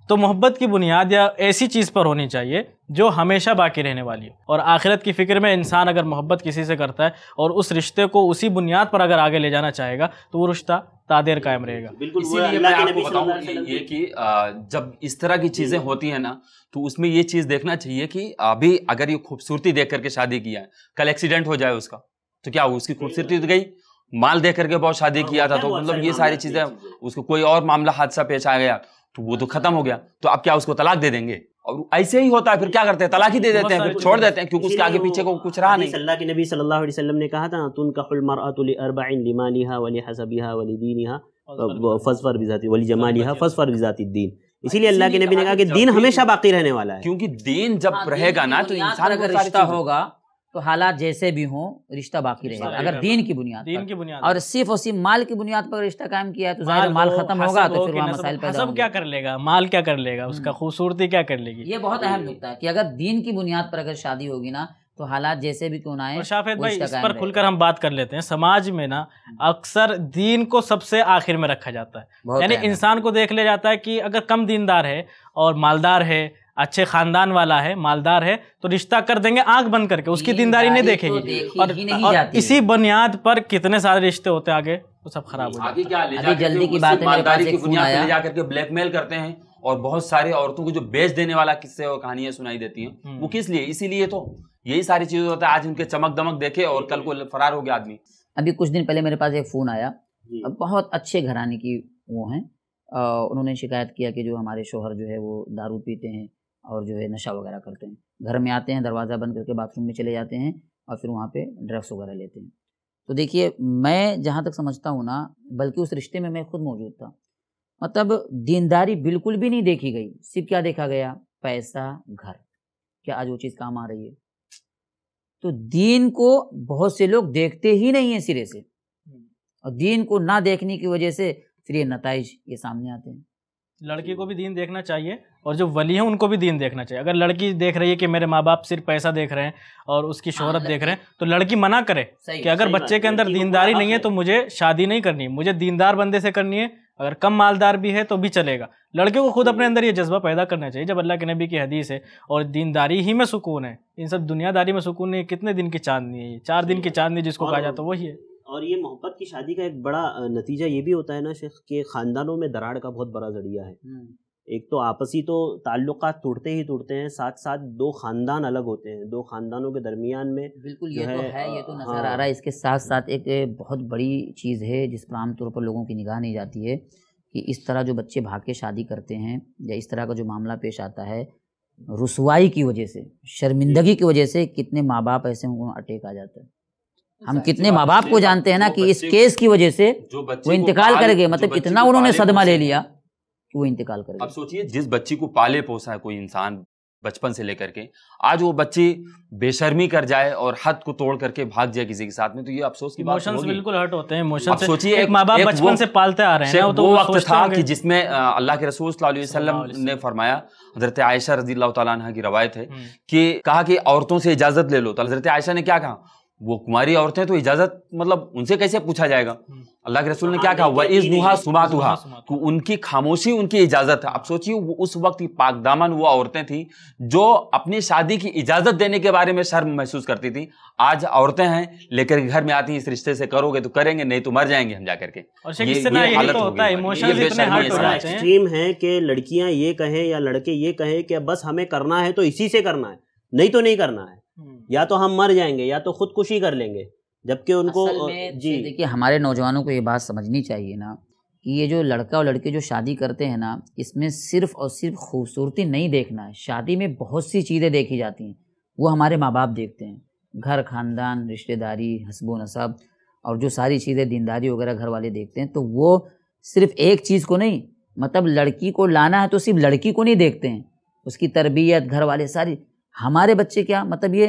तो मोहब्बत की बुनियाद या ऐसी चीज़ पर होनी चाहिए जो हमेशा बाकी रहने वाली है और आखिरत की फ़िक्र में इंसान अगर मोहब्बत किसी से करता है और उस रिश्ते को उसी बुनियाद पर अगर आगे ले जाना चाहेगा तो वो रिश्ता तादेर कायम रहेगा बिल्कुल मैं आपको ये कि जब इस तरह की चीज़ें होती हैं ना तो उसमें ये चीज़ देखना चाहिए कि अभी अगर ये खूबसूरती देख करके शादी किया है कल एक्सीडेंट हो जाए उसका तो क्या उसकी खूबसूरती गई माल देख करके बहुत शादी हाँ, किया था तो मतलब ये सारी चीज़ें उसको कोई और मामला हादसा पेश आ गया तो वो तो खत्म हो गया तो आप क्या उसको तलाक दे देंगे और ऐसे ही होता है फिर क्या करते हैं तलाक ही दे देते हैं फिर छोड़ देते हैं क्योंकि उसके आगे पीछे को कुछ रहा नहीं अल्लाह के नबी सल्लल्लाहु अलैहि वसल्लम ने कहा था तुन दीन इसीलिए अच्छा, अल्लाह के नबी ने कहा कि दीन हमेशा बाकी रहने वाला है क्योंकि दीन जब हाँ, रहेगा ना तो इंसान अगर रिश्ता होगा तो हालात जैसे भी हों रिश्ता बाकी रहेगा अगर दीन की बुनियाद दीन की बुनियाद और सिर्फ और सिर्फ माल की बुनियाद पर रिश्ता कायम किया है तो जाहिर माल खत्म होगा तो फिर वहाँ मसाइल पैदा सब क्या कर लेगा माल क्या कर लेगा उसका हम्म। खूबसूरती क्या कर लेगी ये बहुत अहम नुकता है कि अगर दीन की बुनियाद पर अगर शादी होगी ना तो हालात जैसे भी क्यों ना शाफेद भाई इस पर खुलकर हम बात कर लेते हैं समाज में ना हम्म। अक्सर दीन को सबसे आखिर में रखा जाता है यानी इंसान को देख लिया जाता है कि अगर कम दीनदार है और मालदार है अच्छे खानदान वाला है मालदार है तो रिश्ता कर देंगे आंख बंद करके उसकी दीनदारी नहीं देखेगी तो देखे और, नहीं और इसी बुनियाद पर कितने सारे रिश्ते होते आगे वो सब खराब हो जाते जल्दी की बात मालदारी की बुनियाद जाकर के ब्लैकमेल करते हैं और बहुत सारे औरतों को जो बेच देने वाला किस्से और कहानियां सुनाई देती हैं वो हम्म। किस लिए इसीलिए तो यही सारी चीज होता है आज उनके चमक दमक देखे और कल को फरार हो गया आदमी अभी कुछ दिन पहले मेरे पास एक फोन आया बहुत अच्छे घराने की वो हैं उन्होंने शिकायत किया कि जो हमारे शोहर जो है वो दारू पीते हैं और जो है नशा वगैरह करते हैं घर में आते हैं दरवाज़ा बंद करके बाथरूम में चले जाते हैं और फिर वहाँ पे ड्रग्स वगैरह लेते हैं तो देखिए मैं जहाँ तक समझता हूँ ना बल्कि उस रिश्ते में मैं खुद मौजूद था मतलब दीनदारी बिल्कुल भी नहीं देखी गई सिर्फ क्या देखा गया पैसा घर क्या आज वो चीज़ काम आ रही है तो दीन को बहुत से लोग देखते ही नहीं है सिरे से हम्म। और दीन को ना देखने की वजह से फिर ये नतज ये सामने आते हैं लड़की को भी दीन देखना चाहिए और जो वली हैं उनको भी दीन देखना चाहिए अगर लड़की देख रही है कि मेरे माँ बाप सिर्फ पैसा देख रहे हैं और उसकी हाँ, शोहरत देख रहे हैं तो लड़की मना करे कि अगर बच्चे के अंदर दीनदारी नहीं है तो मुझे शादी नहीं करनी है मुझे दीनदार बंदे से करनी है अगर कम मालदार भी है तो भी चलेगा लड़के को खुद अपने अंदर ये जज्बा पैदा करना चाहिए जब अल्लाह के नबी की हदीस है और दीनदारी ही में सुकून है इन सब दुनियादारी में सुकून नहीं कितने दिन की चांदनी है ये चार दिन की चांदनी जिसको कहा जाता है वही है और ये मोहब्बत की शादी का एक बड़ा नतीजा ये भी होता है ना शेख कि ख़ानदानों में दरार का बहुत बड़ा ज़रिया है हम्म। एक तो आपसी तो ताल्लुक टूटते ही टूटते हैं साथ साथ दो खानदान अलग होते हैं दो खानदानों के दरमियान में बिल्कुल ये तो है ये तो नज़र हाँ। आ रहा है इसके साथ साथ एक बहुत बड़ी चीज़ है जिस पर आमतौर पर लोगों की निगाह नहीं जाती है कि इस तरह जो बच्चे भाग के शादी करते हैं या इस तरह का जो मामला पेश आता है रसवाई की वजह से शर्मिंदगी की वजह से कितने माँ बाप ऐसे उनको अटैक आ जाता है हम कितने माँ बाप को जानते हैं ना कि इस केस की वजह से वो इंतकाल कर गए मतलब इतना उन्होंने सदमा ले लिया कि वो इंतकाल कर अब सोचिए जिस बच्ची को पाले पोसा है कोई इंसान बचपन से लेकर के आज वो बच्ची बेशर्मी कर जाए और हद को तोड़ करके भाग जाए किसी के साथ में तो ये अफसोस की बात होगी बिल्कुल हर्ट होते हैं इमोशन से सोचिए एक माँ बाप बचपन से पालते आ रहे हैं तो वो वक्त था कि जिसमें अल्लाह के रसूल वसल्लम ने फरमाया हजरत आयशा रजी अल्लाह की रवायत है हम्म। कि कहा कि औरतों से इजाजत ले लो तो हजरत आयशा ने क्या कहा वो कुमारी औरतें तो इजाजत मतलब उनसे कैसे पूछा जाएगा हम्म। अल्लाह के रसूल ने हाँ, क्या कहा वज नुहा सुबह तुहा तो उनकी खामोशी उनकी इजाजत है आप सोचिए उस वक्त पाक दामन वो औरतें थी जो अपनी शादी की इजाजत देने के बारे में शर्म महसूस करती थी आज औरतें हैं लेकर घर में आती इस रिश्ते से करोगे तो करेंगे नहीं तो मर जाएंगे हम जाकर के तो लड़कियां ये कहें या लड़के ये कहें कि बस हमें करना है तो इसी से करना है नहीं तो नहीं करना है या तो हम मर जाएंगे या तो खुदकुशी कर लेंगे जबकि उनको जी देखिए हमारे नौजवानों को ये बात समझनी चाहिए ना कि ये जो लड़का और लड़की जो शादी करते हैं ना इसमें सिर्फ और सिर्फ खूबसूरती नहीं देखना है शादी में बहुत सी चीज़ें देखी जाती हैं वो हमारे माँ बाप देखते हैं घर खानदान रिश्तेदारी हसबो नसब और जो सारी चीज़ें दीनदारी वगैरह घर वाले देखते हैं तो वो सिर्फ एक चीज़ को नहीं मतलब लड़की को लाना है तो सिर्फ लड़की को नहीं देखते हैं उसकी तरबियत घर वाले सारी हमारे बच्चे क्या मतलब ये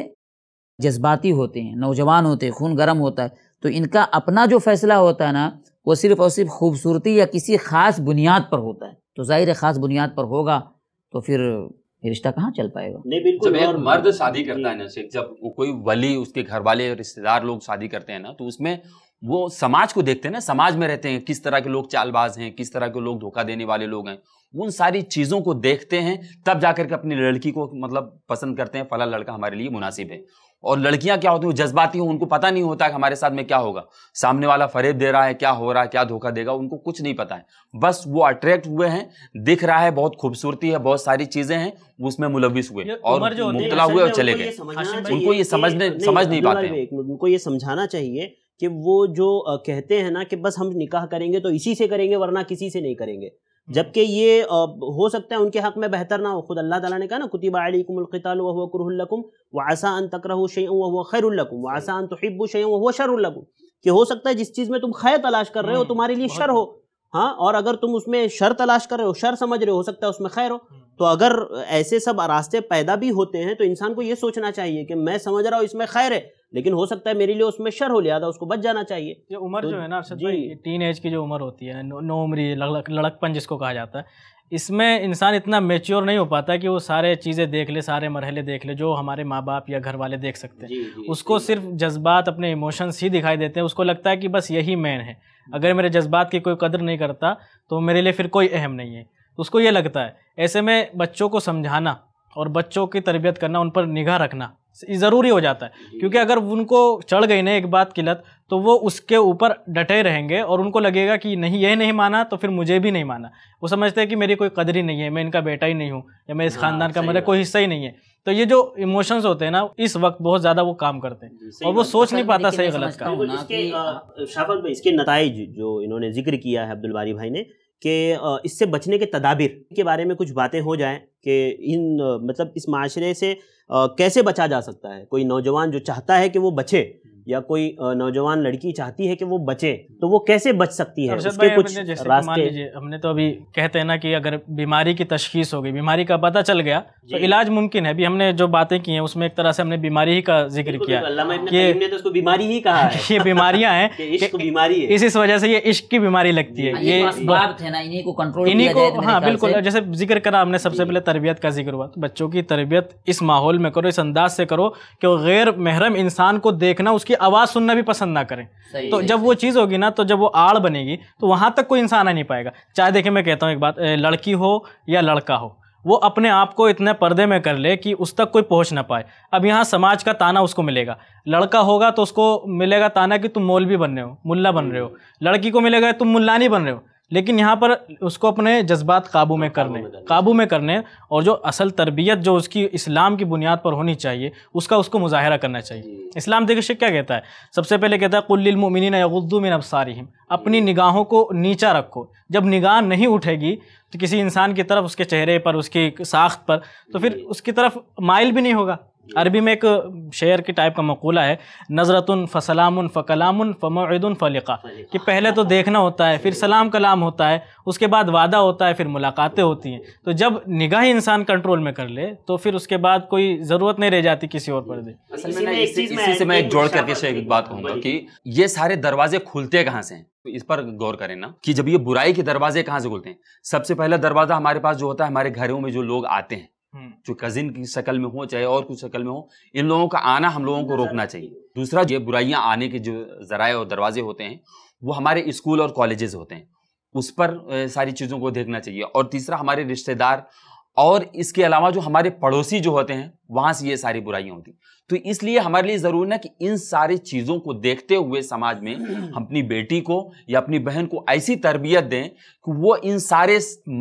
जज्बाती होते हैं नौजवान होते हैं खून गर्म होता है तो इनका अपना जो फैसला होता है ना वो सिर्फ़ और सिर्फ खूबसूरती या किसी ख़ास बुनियाद पर होता है तो ज़ाहिर ख़ास बुनियाद पर होगा तो फिर रिश्ता कहाँ चल पाएगा नहीं बिल्कुल जब एक मर्द शादी करता है ना शेख जब कोई वली उसके घर वाले रिश्तेदार लोग शादी करते हैं ना तो उसमें वो समाज को देखते हैं ना समाज में रहते हैं किस तरह के लोग चालबाज हैं किस तरह के लोग धोखा देने वाले लोग हैं उन सारी चीज़ों को देखते हैं तब जाकर के अपनी लड़की को मतलब पसंद करते हैं फला लड़का हमारे लिए मुनासिब है और लड़कियां क्या होती हैं जज्बाती हूँ उनको पता नहीं होता कि हमारे साथ में क्या होगा सामने वाला फरेब दे रहा है क्या हो रहा है क्या धोखा देगा उनको कुछ नहीं पता है बस वो अट्रैक्ट हुए हैं दिख रहा है बहुत खूबसूरती है बहुत सारी चीजें हैं उसमें मुलविस हुए और मुबतला हुए और चले गए उनको ये समझने समझ नहीं पाते उनको ये समझाना चाहिए कि वो जो कहते हैं ना कि बस हम निकाह करेंगे तो इसी से करेंगे वरना किसी से नहीं करेंगे हम्म। जबकि ये हो सकता है उनके हक में बेहतर ना हो खुद अल्लाह ताला ने कहा ना कुतिबा अलैकुमुल क़िताल व हुवा कुरहुल लकुम वसा अन तकरह शैन वह खैरकुम वसा अन तहिब्बू शैन वह शरकुम कि हो सकता है जिस चीज़ में तुम खैर तलाश कर रहे हो हम्म, तुम्हारे लिए शर हो हाँ और अगर तुम उसमें शर तलाश कर रहे हो शर समझ रहे हो सकता है उसमें खैर हो हम्म। तो अगर ऐसे सब रास्ते पैदा भी होते हैं तो इंसान को ये सोचना चाहिए कि मैं समझ रहा हूँ इसमें खैर है लेकिन हो सकता है मेरे लिए उसमें शर हो लिहाजा उसको बच जाना चाहिए ये उम्र तो, जो है ना अरशद भाई टीन एज की जो उम्र होती है नो उम्री लड़कपन जिसको कहा जाता है इसमें इंसान इतना मेच्योर नहीं हो पाता कि वो सारे चीज़ें देख ले सारे मरहले देख ले जो हमारे माँ बाप या घर वाले देख सकते हैं उसको जी, सिर्फ जज्बात अपने इमोशंस ही दिखाई देते हैं उसको लगता है कि बस यही मैन है अगर मेरे जज्बात की कोई कदर नहीं करता तो मेरे लिए फिर कोई अहम नहीं है उसको ये लगता है ऐसे में बच्चों को समझाना और बच्चों की तरबियत करना उन पर निगाह रखना ज़रूरी हो जाता है क्योंकि अगर उनको चढ़ गई ना एक बात किल्लत तो वो उसके ऊपर डटे रहेंगे और उनको लगेगा कि नहीं ये नहीं माना तो फिर मुझे भी नहीं माना वो समझते हैं कि मेरी कोई कदर ही नहीं है मैं इनका बेटा ही नहीं हूँ या मैं इस हाँ, खानदान का मेरा कोई हिस्सा ही नहीं है तो ये जो इमोशंस होते हैं ना इस वक्त बहुत ज़्यादा वो काम करते हैं और वो सोच अच्छा, नहीं पाता सही गलत का शाफत इसके नतज जो इन्होंने जिक्र किया है अब्दुल बारी भाई ने कि इससे बचने के तदाबीर के बारे में कुछ बातें हो जाए कि इन मतलब इस माशरे से कैसे बचा जा सकता है कोई नौजवान जो चाहता है कि वो बचे या कोई नौजवान लड़की चाहती है कि वो बचे तो वो कैसे बच सकती है उसके कुछ रास्ते हमने तो अभी कहते हैं ना कि अगर बीमारी की तशखीस हो गई बीमारी का पता चल गया तो इलाज मुमकिन है अभी हमने जो बातें की हैं उसमें एक तरह से हमने बीमारी ही का जिक्र किया ये तो उसको बीमारी ही कहा (laughs) ये बीमारियां हैं (laughs) बीमारी है इस वजह से ये इश्क की बीमारी लगती है ये इन्हीं को इन्हीं को हाँ बिल्कुल जैसे जिक्र करा हमने सबसे पहले तरबियत का जिक्र हुआ तो बच्चों की तरबियत इस माहौल में करो इस अंदाज से करो कि गैर महरम इंसान को देखना उसकी उसकी आवाज़ सुनना भी पसंद ना करें तो जब वो चीज़ होगी ना तो जब वो आड़ बनेगी तो वहां तक कोई इंसान आ नहीं पाएगा चाहे देखिए मैं कहता हूँ एक बात लड़की हो या लड़का हो वो अपने आप को इतने पर्दे में कर ले कि उस तक कोई पहुंच ना पाए अब यहाँ समाज का ताना उसको मिलेगा लड़का होगा तो उसको मिलेगा ताना कि तुम मौलवी बन रहे हो मुल्ला बन रहे हो हम्म। लड़की को मिलेगा तो तुम नहीं बन रहे हो लेकिन यहाँ पर उसको अपने जज्बात काबू में करने काबू में करने और जो असल तरबियत जो उसकी इस्लाम की बुनियाद पर होनी चाहिए उसका उसको मुजाहरा करना चाहिए इस्लाम देखिए क्या कहता है सबसे पहले कहता है कुल्लिलमिन यगुद्दुमिन अबसारिम अपनी निगाहों को नीचा रखो जब निगाह नहीं उठेगी तो किसी इंसान की तरफ उसके चेहरे पर उसकी साख्त पर तो फिर उसकी तरफ माइल भी नहीं होगा अरबी में एक शेयर के टाइप का मकूला है नज़रतन फ़सलाम फ़कलाम फ़मदन फ़लिका कि पहले तो देखना होता है फिर सलाम कलाम होता है उसके बाद वादा होता है फिर मुलाकातें होती हैं तो जब निगाह इंसान कंट्रोल में कर ले तो फिर उसके बाद कोई ज़रूरत नहीं रह जाती किसी और पर्दे असल इसी से मैं एक जोड़ करके एक बात कहूँगा कि ये सारे दरवाजे खुलते कहाँ से हैं इस पर गौर करें ना कि जब ये बुराई के दरवाजे कहाँ से खुलते हैं सबसे पहला दरवाज़ा हमारे पास जो होता है हमारे घरों में जो लोग आते हैं हम्म। जो कजिन की शक्ल में हो चाहे और कुछ शक्ल में हो इन लोगों का आना हम लोगों को रोकना चाहिए दूसरा जो बुराइयां आने के जो जराए और दरवाजे होते हैं वो हमारे स्कूल और कॉलेजेस होते हैं उस पर सारी चीज़ों को देखना चाहिए और तीसरा हमारे रिश्तेदार और इसके अलावा जो हमारे पड़ोसी जो होते हैं वहाँ से ये सारी बुराइयाँ होती तो इसलिए हमारे लिए ज़रूरी ना कि इन सारी चीज़ों को देखते हुए समाज में (clears throat) हम अपनी बेटी को या अपनी बहन को ऐसी तरबियत दें कि वो इन सारे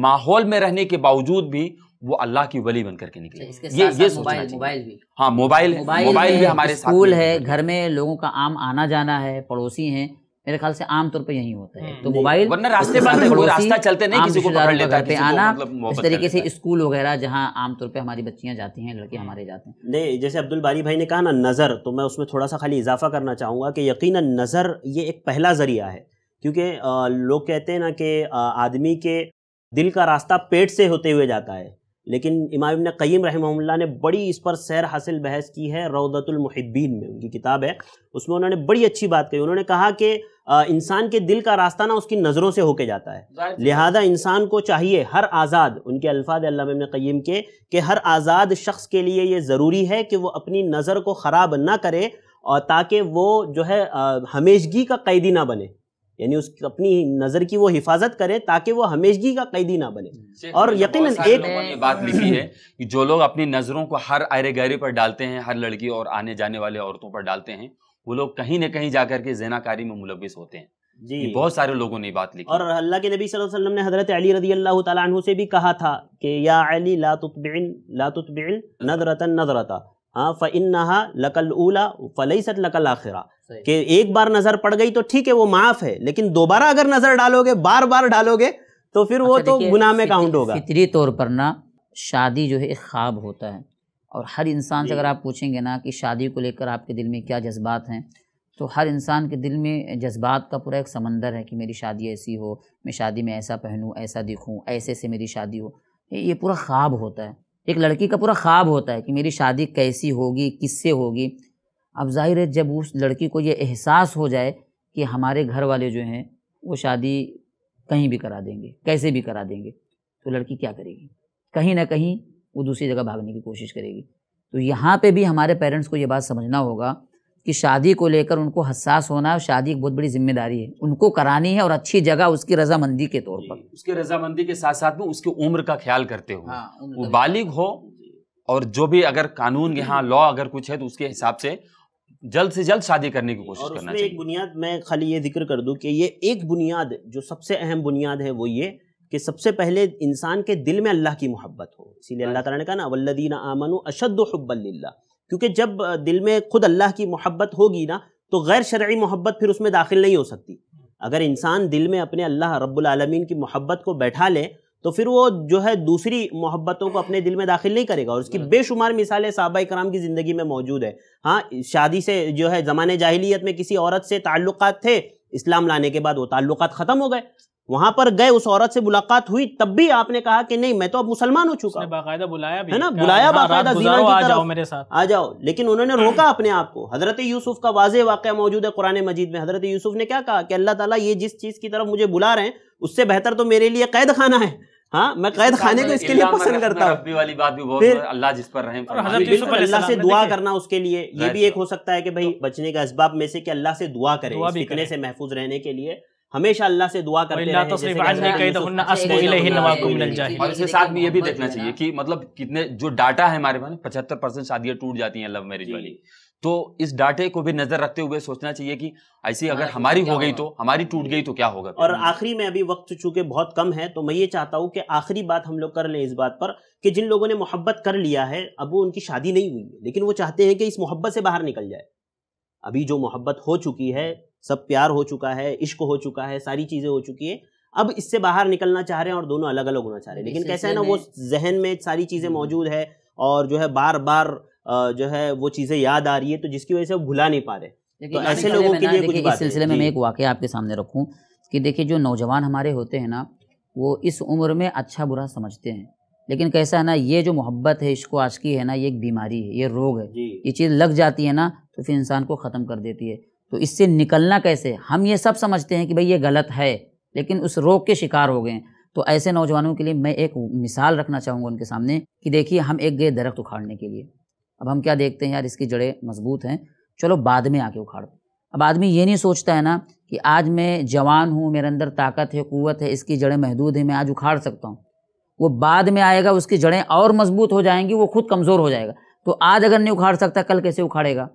माहौल में रहने के बावजूद भी वो अल्लाह की वली बन करके निकले ये ये मोबाइल मोबाइल भी हाँ मोबाइल मोबाइल, भी हमारे स्कूल है घर में लोगों का आम आना जाना है पड़ोसी हैं मेरे ख्याल से आमतौर पर यही होता है हम्म, तो मोबाइल वरना रास्ते कोई रास्ता चलते नहीं किसी को पकड़ लेता है आना मतलब इस तरीके से स्कूल वगैरह जहाँ आमतौर पे हमारी बच्चियाँ जाती हैं लड़के हम्म। हमारे जाते हैं नहीं जैसे अब्दुल बारी भाई ने कहा ना नज़र तो मैं उसमें थोड़ा सा खाली इजाफा करना चाहूँगा कि यकीन नज़र ये एक पहला ज़रिया है क्योंकि लोग कहते हैं ना कि आदमी के दिल का रास्ता पेट से होते हुए जाता है लेकिन इमाम इबन क़ीम रहमल्ला ने बड़ी इस पर सैर हासिल बहस की है रौदतुलमहब्बीन में उनकी किताब है उसमें उन्होंने बड़ी अच्छी बात कही उन्होंने कहा कि इंसान के दिल का रास्ता ना उसकी नज़रों से होके जाता है लिहाजा इंसान को चाहिए हर आज़ाद उनके अल्फाज इबन क़ीम के कि हर आज़ाद शख्स के लिए ये ज़रूरी है कि वो अपनी नज़र को ख़राब ना करे और ताकि वो जो है हमेशगी का कैदी ना बने यानी उस अपनी नज़र की वो हिफाजत करे ताकि वो हमेशगी का कैदी ना बने और यकीन एक बात लिखी है कि जो लोग अपनी नज़रों को हर आयरे गहरे पर डालते हैं हर लड़की और आने जाने वाले औरतों पर डालते हैं वो लोग कहीं ना कहीं जाकर के जेनाकारी में मुलविस होते हैं जी बहुत सारे लोगों ने बात लिखी और अल्लाह के नबी सल्लल्लाहु अलैहि वसल्लम ने हजरत अली रजी अल्लाह तु से भी कहा था कि या अली ला तुतबिन ला तुतबिन नजरतन नजरता हाँ फ़िन नहा लकल ऊला सत लकल आखिरा कि एक बार नज़र पड़ गई तो ठीक है वो माफ़ है लेकिन दोबारा अगर नज़र डालोगे बार बार डालोगे तो फिर वो अच्छा, तो गुनाह में काउंट होगा फितरी तौर पर ना शादी जो है एक ख्वाब होता है और हर इंसान से अगर आप पूछेंगे ना कि शादी को लेकर आपके दिल में क्या जज्बात हैं तो हर इंसान के दिल में जज्बात का पूरा एक समंदर है कि मेरी शादी ऐसी हो मैं शादी में ऐसा पहनूँ ऐसा दिखूँ ऐसे से मेरी शादी हो ये पूरा ख्वाब होता है एक लड़की का पूरा ख्वाब होता है कि मेरी शादी कैसी होगी किससे होगी अब जाहिर है जब उस लड़की को ये एहसास हो जाए कि हमारे घर वाले जो हैं वो शादी कहीं भी करा देंगे कैसे भी करा देंगे तो लड़की क्या करेगी कहीं ना कहीं वो दूसरी जगह भागने की कोशिश करेगी तो यहाँ पे भी हमारे पेरेंट्स को ये बात समझना होगा कि शादी को लेकर उनको हसास होना और शादी एक बहुत बड़ी जिम्मेदारी है उनको करानी है और अच्छी जगह उसकी रजामंदी के तौर पर उसकी रजामंदी के साथ साथ में उसकी उम्र का ख्याल करते हुए हाँ, वो बालिग हो और जो भी अगर कानून यहाँ (clears throat) लॉ अगर कुछ है तो उसके हिसाब से जल्द से जल्द शादी करने की कोशिश करना चाहिए एक बुनियाद मैं खाली ये जिक्र कर दूं कि ये एक बुनियाद जो सबसे अहम बुनियाद है वो ये कि सबसे पहले इंसान के दिल में अल्लाह की मोहब्बत हो इसीलिए हाँ अल्लाह ताला ने कहा ना वल्लदीन आमनु अशद हब्बल्ला क्योंकि जब दिल में खुद अल्लाह की मोहब्बत होगी ना तो गैर शर्य मोहब्बत फिर उसमें दाखिल नहीं हो सकती अगर इंसान दिल में अपने अल्लाह रब्लमीन की मोहब्बत को बैठा ले तो फिर वो जो है दूसरी मोहब्बतों को अपने दिल में दाखिल नहीं करेगा और उसकी हम्म। बेशुमार मिसालें साहबा कराम की ज़िंदगी में मौजूद है हाँ शादी से जो है ज़माने जाहिलियत में किसी औरत से ताल्लुक थे इस्लाम लाने के बाद वो ताल्लुक़ ख़त्म हो गए वहां पर गए उस औरत से मुलाकात हुई तब भी आपने कहा कि नहीं मैं तो अब मुसलमान हो चुका बुलाया भी है ना बुलाया हाँ, बाकायदा जीना की जाओ मेरे साथ आ जाओ लेकिन उन्होंने (clears throat) रोका अपने आप को हजरत यूसुफ का वाज वाक़ मौजूद है कुरान मजीद में हजरत यूसुफ ने क्या कहा कि अल्लाह ताला ये जिस चीज़ की तरफ मुझे बुला रहे हैं उससे बेहतर तो मेरे लिए कैद खाना है हाँ मैं कैद खाने को इसके लिए पसंद करता हूँ वाली बात भी बहुत अल्लाह जिस पर रहे अल्लाह से दुआ करना उसके लिए ये भी एक हो सकता है कि भाई तो बचने का इसबाब में से कि अल्लाह से दुआ करे इतने से महफूज रहने के लिए हमेशा अल्लाह से दुआ करते तो साथ में ये भी देखना चाहिए कि मतलब कितने जो डाटा है हमारे पास पचहत्तर परसेंट शादियां टूट जाती हैं लव मैरिज वाली तो इस डाटे को भी नजर रखते हुए सोचना चाहिए कि ऐसी अगर हाँ, हमारी हो गई तो हमारी टूट गई तो क्या होगा और आखिरी में अभी वक्त चूंकि बहुत कम है तो मैं ये चाहता हूँ कि आखिरी बात हम लोग कर लें इस बात पर कि जिन लोगों ने मोहब्बत कर लिया है अब वो उनकी शादी नहीं हुई है लेकिन वो चाहते हैं कि इस मोहब्बत से बाहर निकल जाए अभी जो मोहब्बत हो चुकी है सब प्यार हो चुका है इश्क हो चुका है सारी चीज़ें हो चुकी है अब इससे बाहर निकलना चाह रहे हैं और दोनों अलग अलग होना चाह रहे हैं लेकिन कैसा है ना वो जहन में सारी चीज़ें हम्म। मौजूद है और जो है बार बार जो है वो चीज़ें याद आ रही है तो जिसकी वजह से वो भुला नहीं पा रहे तो ऐसे लोगों के लिए कुछ सिलसिले में मैं एक वाक्य आपके सामने रखूँ कि देखिए जो नौजवान हमारे होते हैं ना वो इस उम्र में अच्छा बुरा समझते हैं लेकिन कैसा है ना ये जो मोहब्बत है इसको की है ना ये एक बीमारी है ये रोग है ये चीज़ लग जाती है ना तो फिर इंसान को ख़त्म कर देती है तो इससे निकलना कैसे हम ये सब समझते हैं कि भाई ये गलत है लेकिन उस रोग के शिकार हो गए तो ऐसे नौजवानों के लिए मैं एक मिसाल रखना चाहूँगा उनके सामने कि देखिए हम एक गए दरख्त उखाड़ने के लिए अब हम क्या देखते हैं यार इसकी जड़ें मजबूत हैं चलो बाद में आके उखाड़ अब आदमी ये नहीं सोचता है ना कि आज मैं जवान हूँ मेरे अंदर ताकत है कुत है इसकी जड़ें महदूद है मैं आज उखाड़ सकता हूँ वो बाद में आएगा उसकी जड़ें और मजबूत हो जाएंगी वो खुद कमज़ोर हो जाएगा तो आज अगर नहीं उखाड़ सकता कल कैसे उखाड़ेगा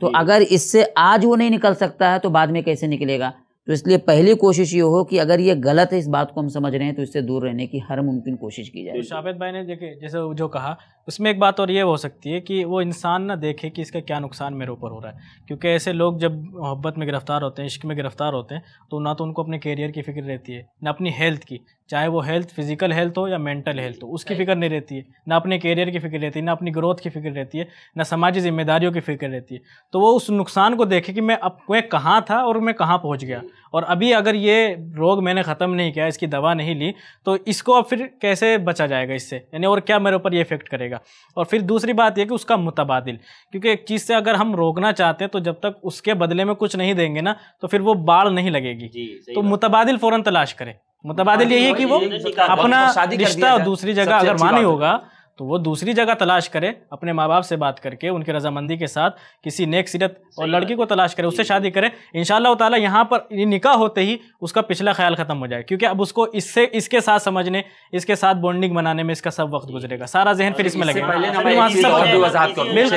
तो अगर इससे आज वो नहीं निकल सकता है तो बाद में कैसे निकलेगा तो इसलिए पहली कोशिश ये हो कि अगर ये गलत है इस बात को हम समझ रहे हैं तो इससे दूर रहने की हर मुमकिन कोशिश की जाए तो भाई ने देखे जैसे जो कहा उसमें एक बात और ये हो सकती है कि वो इंसान ना देखे कि इसका क्या नुकसान मेरे ऊपर हो रहा है क्योंकि ऐसे लोग जब मोहब्बत में गिरफ्तार होते हैं इश्क में गिरफ्तार होते हैं तो ना तो उनको अपने कैरियर की फिक्र रहती है ना अपनी हेल्थ की चाहे वो हेल्थ फिजिकल हेल्थ हो या मेंटल हेल्थ हो उसकी फिक्र नहीं रहती है ना अपने कैरियर की फिक्र रहती है ना अपनी ग्रोथ की फिक्र रहती है ना समाजी जिम्मेदारियों की फिक्र रहती है तो वो उस नुकसान को देखे कि मैं अब मैं कहाँ था और मैं कहाँ पहुँच गया और अभी अगर ये रोग मैंने ख़त्म नहीं किया इसकी दवा नहीं ली तो इसको अब फिर कैसे बचा जाएगा इससे यानी और क्या मेरे ऊपर ये इफेक्ट करेगा और फिर दूसरी बात यह कि उसका मुतबादिल क्योंकि एक चीज़ से अगर हम रोकना चाहते हैं तो जब तक उसके बदले में कुछ नहीं देंगे ना तो फिर वो बाढ़ नहीं लगेगी तो मुतबादिल फ़ौरन तलाश करें मुतबादिल यही है कि वो अपना रिश्ता दूसरी जगह अगर मानी होगा तो वो दूसरी जगह तलाश करे अपने माँ बाप से बात करके उनके रजामंदी के साथ किसी नेक सीरत और लड़की को तलाश करे उससे शादी करे इन ताला यहाँ पर निकाह होते ही उसका पिछला ख्याल खत्म हो जाए क्योंकि अब उसको इससे इसके साथ समझने इसके साथ बॉन्डिंग बनाने में इसका सब वक्त गुजरेगा सारा जहन फिर इसमें लगेगा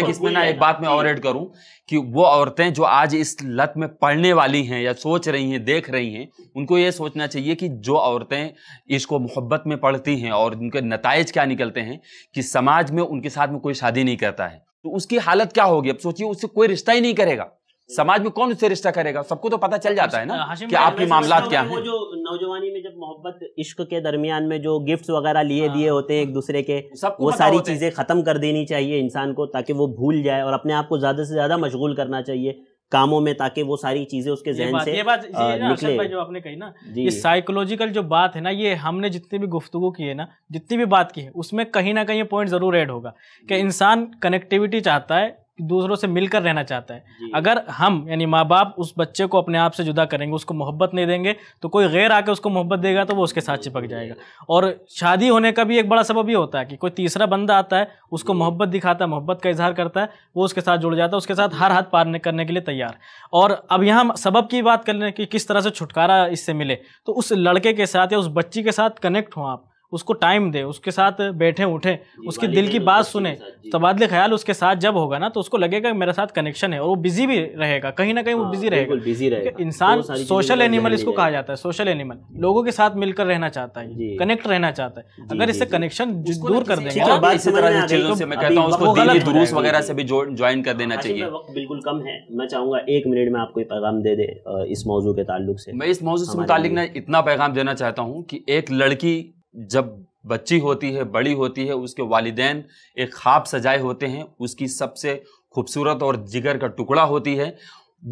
इसमें ना एक बात मैं और एड करूँ कि वो औरतें जो आज इस लत में पढ़ने वाली हैं या सोच रही हैं देख रही हैं उनको ये सोचना चाहिए कि जो औरतें इसको मोहब्बत में पढ़ती हैं और उनके नतज क्या निकलते हैं कि समाज में उनके साथ में कोई शादी नहीं करता है तो उसकी हालत क्या होगी अब सोचिए उससे कोई रिश्ता ही नहीं करेगा समाज में कौन उससे रिश्ता करेगा सबको तो पता चल जाता है ना कि आपके मामला क्या है जो नौजवानी में जब मोहब्बत इश्क के दरमियान में जो गिफ्ट्स वगैरह लिए दिए हाँ। होते हैं एक दूसरे के वो सारी चीजें खत्म कर देनी चाहिए इंसान को ताकि वो भूल जाए और अपने आप को ज्यादा से ज्यादा मशगूल करना चाहिए कामों में ताकि वो सारी चीजें उसके जहन से ये बात ये निकले भाई जो आपने कही ना ये साइकोलॉजिकल जो बात है ना ये हमने जितनी भी गुफ्तु की है ना जितनी भी बात की है उसमें कहीं ना कहीं पॉइंट जरूर ऐड होगा कि इंसान कनेक्टिविटी चाहता है दूसरों से मिलकर रहना चाहता है अगर हम यानी माँ बाप उस बच्चे को अपने आप से जुदा करेंगे उसको मोहब्बत नहीं देंगे तो कोई गैर आके उसको मोहब्बत देगा तो वो उसके साथ चिपक जाएगा और शादी होने का भी एक बड़ा सबब ये होता है कि कोई तीसरा बंदा आता है उसको मोहब्बत दिखाता है मोहब्बत का इजहार करता है वो उसके साथ जुड़ जाता है उसके साथ हर हाथ पार करने के लिए तैयार और अब यहाँ सबब की बात कर लें कि किस तरह से छुटकारा इससे मिले तो उस लड़के के साथ या उस बच्ची के साथ कनेक्ट हों आप उसको टाइम दे उसके साथ बैठे उठे उसके दिल की बात सुने तबादले ख्याल उसके साथ जब होगा ना तो उसको लगेगा मेरे साथ कनेक्शन है और वो बिजी भी रहेगा कहीं ना कहीं वो बिजी हाँ, रहेगा बिजी रहेगा इंसान सोशल एनिमल इसको कहा जाता है सोशल एनिमल लोगों के साथ मिलकर रहना चाहता है कनेक्ट रहना चाहता है अगर इससे कनेक्शन दूर कर देना इसी ज्वाइन कर देना अच्छा, चाहिए बिल्कुल कम है मैं चाहूंगा एक मिनट में आपको पैगाम दे दे इस मौजूद के ताल्लुक से मैं इस मौजूद से मुतालिक ना इतना पैगाम देना चाहता हूँ कि एक लड़की जब बच्ची होती है बड़ी होती है उसके वालदेन एक ख्वाब सजाए होते हैं उसकी सबसे खूबसूरत और जिगर का टुकड़ा होती है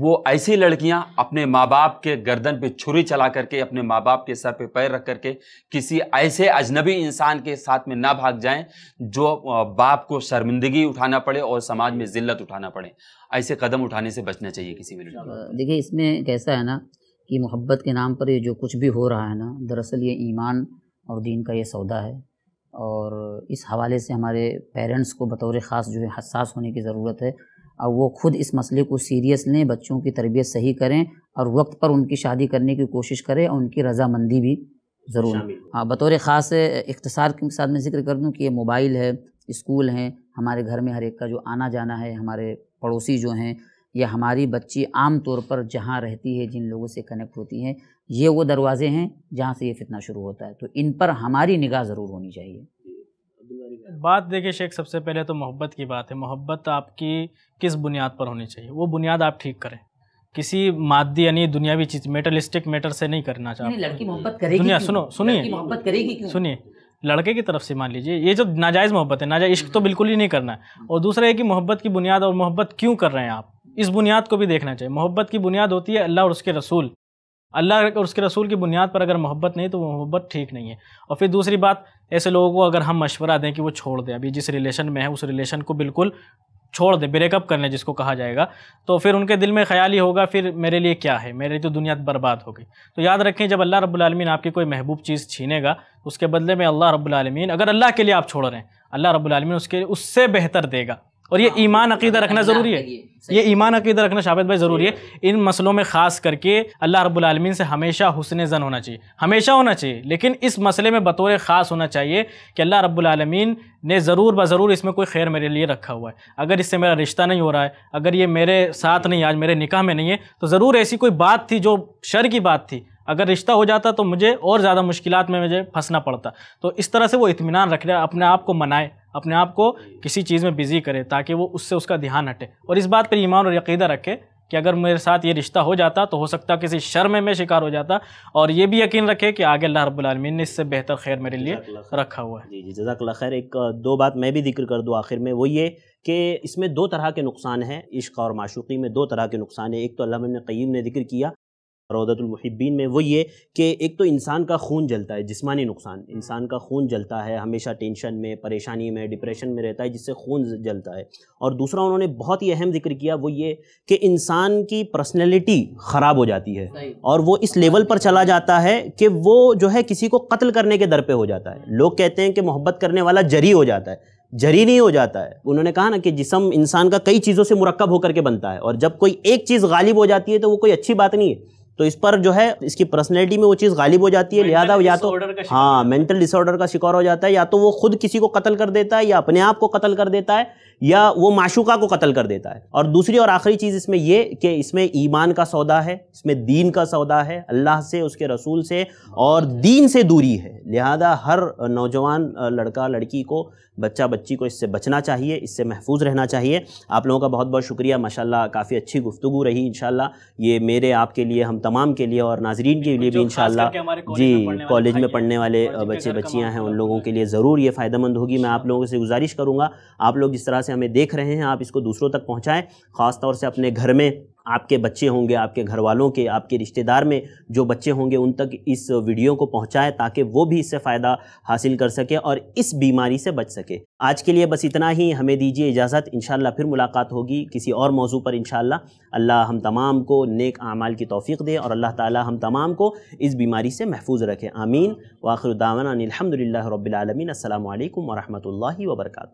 वो ऐसी लड़कियां अपने माँ बाप के गर्दन पे छुरी चला करके अपने माँ बाप के सर पे पैर रख करके किसी ऐसे अजनबी इंसान के साथ में ना भाग जाएं जो बाप को शर्मिंदगी उठाना पड़े और समाज में जिल्लत उठाना पड़े ऐसे कदम उठाने से बचना चाहिए किसी भी देखिए इसमें कैसा है ना कि मोहब्बत के नाम पर ये जो कुछ भी हो रहा है ना दरअसल ये ईमान और दीन का ये सौदा है और इस हवाले से हमारे पेरेंट्स को बतौर ख़ास जो है हसास होने की ज़रूरत है और वो ख़ुद इस मसले को सीरियस लें बच्चों की तरबियत सही करें और वक्त पर उनकी शादी करने की कोशिश करें और उनकी रजामंदी भी ज़रूर हाँ बतौर ख़ास इख्तसार के साथ मैं जिक्र कर दूँ कि ये मोबाइल है स्कूल हैं हमारे घर में हर एक का जो आना जाना है हमारे पड़ोसी जो हैं या हमारी बच्ची आम तौर पर जहाँ रहती है जिन लोगों से कनेक्ट होती हैं ये वो दरवाज़े हैं जहाँ से ये फितना शुरू होता है तो इन पर हमारी निगाह ज़रूर होनी चाहिए बात देखिए शेख सबसे पहले तो मोहब्बत की बात है मोहब्बत आपकी किस बुनियाद पर होनी चाहिए वो बुनियाद आप ठीक करें किसी मादी यानी दुनियावी चीज मेटलिस्टिक मैटर से नहीं करना चाहते लड़की मोहब्बत करेगी दुनिया सुनो सुनिए मोहब्बत करेगी सुनिए लड़के की तरफ से मान लीजिए ये जो नाजायज़ मोहब्बत है नाजायज इश्क तो बिल्कुल ही नहीं करना है हम्म। और दूसरा है कि मोहब्बत की बुनियाद और मोहब्बत क्यों कर रहे हैं आप इस बुनियाद को भी देखना चाहिए मोहब्बत की बुनियाद होती है अल्लाह और उसके रसूल अल्लाह और उसके रसूल की बुनियाद पर अगर मोहब्बत नहीं तो वो मोहब्बत ठीक नहीं है और फिर दूसरी बात ऐसे लोगों को अगर हम मशवरा दें कि वो छोड़ दें अभी जिस रिलेशन में है उस रिलेशन को बिल्कुल छोड़ दें ब्रेकअप कर लें जिसको कहा जाएगा तो फिर उनके दिल में ख्याल ही होगा फिर मेरे लिए क्या है लिए तो दुनिया बर्बाद हो गई तो याद रखें जब अल्लाह रब्लमिन आपकी कोई महबूब चीज़ छीनेगा तो उसके बदले में अल्लाह रब्लमिन अगर अल्लाह के लिए आप छोड़ रहे हैं अल्लाह रब्लमिन उसके उससे बेहतर देगा और हाँ, ये ईमान अकीदा रखना ज़रूरी है ये ईमान अकीदा रखना शाबित भाई ज़रूरी है इन मसलों में ख़ास करके अल्लाह रब्लमिन से हमेशा हुसन ज़न होना चाहिए हमेशा होना चाहिए लेकिन इस मसले में बतौर ख़ास होना चाहिए कि अल्लाह रब्लमिन ने ज़रूर ब ज़रूर इसमें कोई खैर मेरे लिए रखा हुआ है अगर इससे मेरा रिश्ता नहीं हो रहा है अगर ये मेरे साथ नहीं आज मेरे निकाह में नहीं है तो ज़रूर ऐसी कोई बात थी जो शर की बात थी अगर रिश्ता हो जाता तो मुझे और ज़्यादा मुश्किल में मुझे फंसना पड़ता तो इस तरह से वो इतमान रख अपने आप को मनाए अपने आप को किसी चीज़ में बिज़ी करे ताकि वो उससे उसका ध्यान हटे और इस बात पर ईमान और यकीदा रखे कि अगर मेरे साथ ये रिश्ता हो जाता तो हो सकता किसी शर में मैं शिकार हो जाता और ये भी यकीन रखे कि आगे अल्लाह रबालमीन ने इससे बेहतर खैर मेरे लिए रखा हुआ है जी जी जजाकल्ला खैर एक दो बात मैं भी जिक्र कर दूँ आखिर में वो ये कि इसमें दो तरह के नुकसान हैं इश्क और माशूकी में दो तरह के नुकसान हैं एक तो अल्लाह ने क़ीम ने जिक्र किया रौदतुलमहब्बीन में वो ये कि एक तो इंसान का खून जलता है जिस्मानी नुकसान हम्म। इंसान का खून जलता है हमेशा टेंशन में परेशानी में डिप्रेशन में रहता है जिससे खून जलता है और दूसरा उन्होंने बहुत ही अहम जिक्र किया वो ये कि इंसान की पर्सनैलिटी ख़राब हो जाती है और वो इस लेवल पर चला जाता है कि वो जो है किसी को कत्ल करने के दर पर हो जाता है लोग कहते हैं कि मोहब्बत करने वाला जरी हो जाता है जरी नहीं हो जाता है उन्होंने कहा ना कि जिसम इंसान का कई चीज़ों से मुरक्ब होकर के बनता है और जब कोई एक चीज़ गालिब हो जाती है तो वो कोई अच्छी बात नहीं है तो इस पर जो है इसकी पर्सनैलिटी में वो चीज़ गालिब हो जाती है लिहाजा या तो हाँ मेंटल डिसऑर्डर का शिकार हो जाता है या तो वो खुद किसी को कत्ल कर देता है या अपने आप को कत्ल कर देता है या वो माशुका को कत्ल कर देता है और दूसरी और आखिरी चीज़ इसमें ये कि इसमें ईमान का सौदा है इसमें दीन का सौदा है अल्लाह से उसके रसूल से और दीन से दूरी है लिहाजा हर नौजवान लड़का लड़की को बच्चा बच्ची को इससे बचना चाहिए इससे महफूज रहना चाहिए आप लोगों का बहुत बहुत शुक्रिया माशाल्लाह काफ़ी अच्छी गुफ्तु रही इन ये मेरे आपके लिए हम तमाम के लिए और नाजरीन के लिए भी इन जी कॉलेज में पढ़ने वाले बच्चे बच्चियाँ हैं उन लोगों के लिए ज़रूर ये फ़ायदेमंद होगी मैं आप लोगों से गुजारिश करूँगा आप लोग जिस तरह से से हमें देख रहे हैं आप इसको दूसरों तक पहुँचाएँ ख़ासतौर से अपने घर में आपके बच्चे होंगे आपके घर वालों के आपके रिश्तेदार में जो बच्चे होंगे उन तक इस वीडियो को पहुंचाएं ताकि वो भी इससे फ़ायदा हासिल कर सके और इस बीमारी से बच सके आज के लिए बस इतना ही हमें दीजिए इजाज़त इन फिर मुलाकात होगी किसी और मौजू पर इन अल्लाह हम तमाम को नेक आमाल की तोफ़ी दे और अल्लाह ताली हम तमाम को इस बीमारी से महफूज रखे आमीन वाखिर दावाना अलहमदिल्ला रबालमीन वरहमल वर्का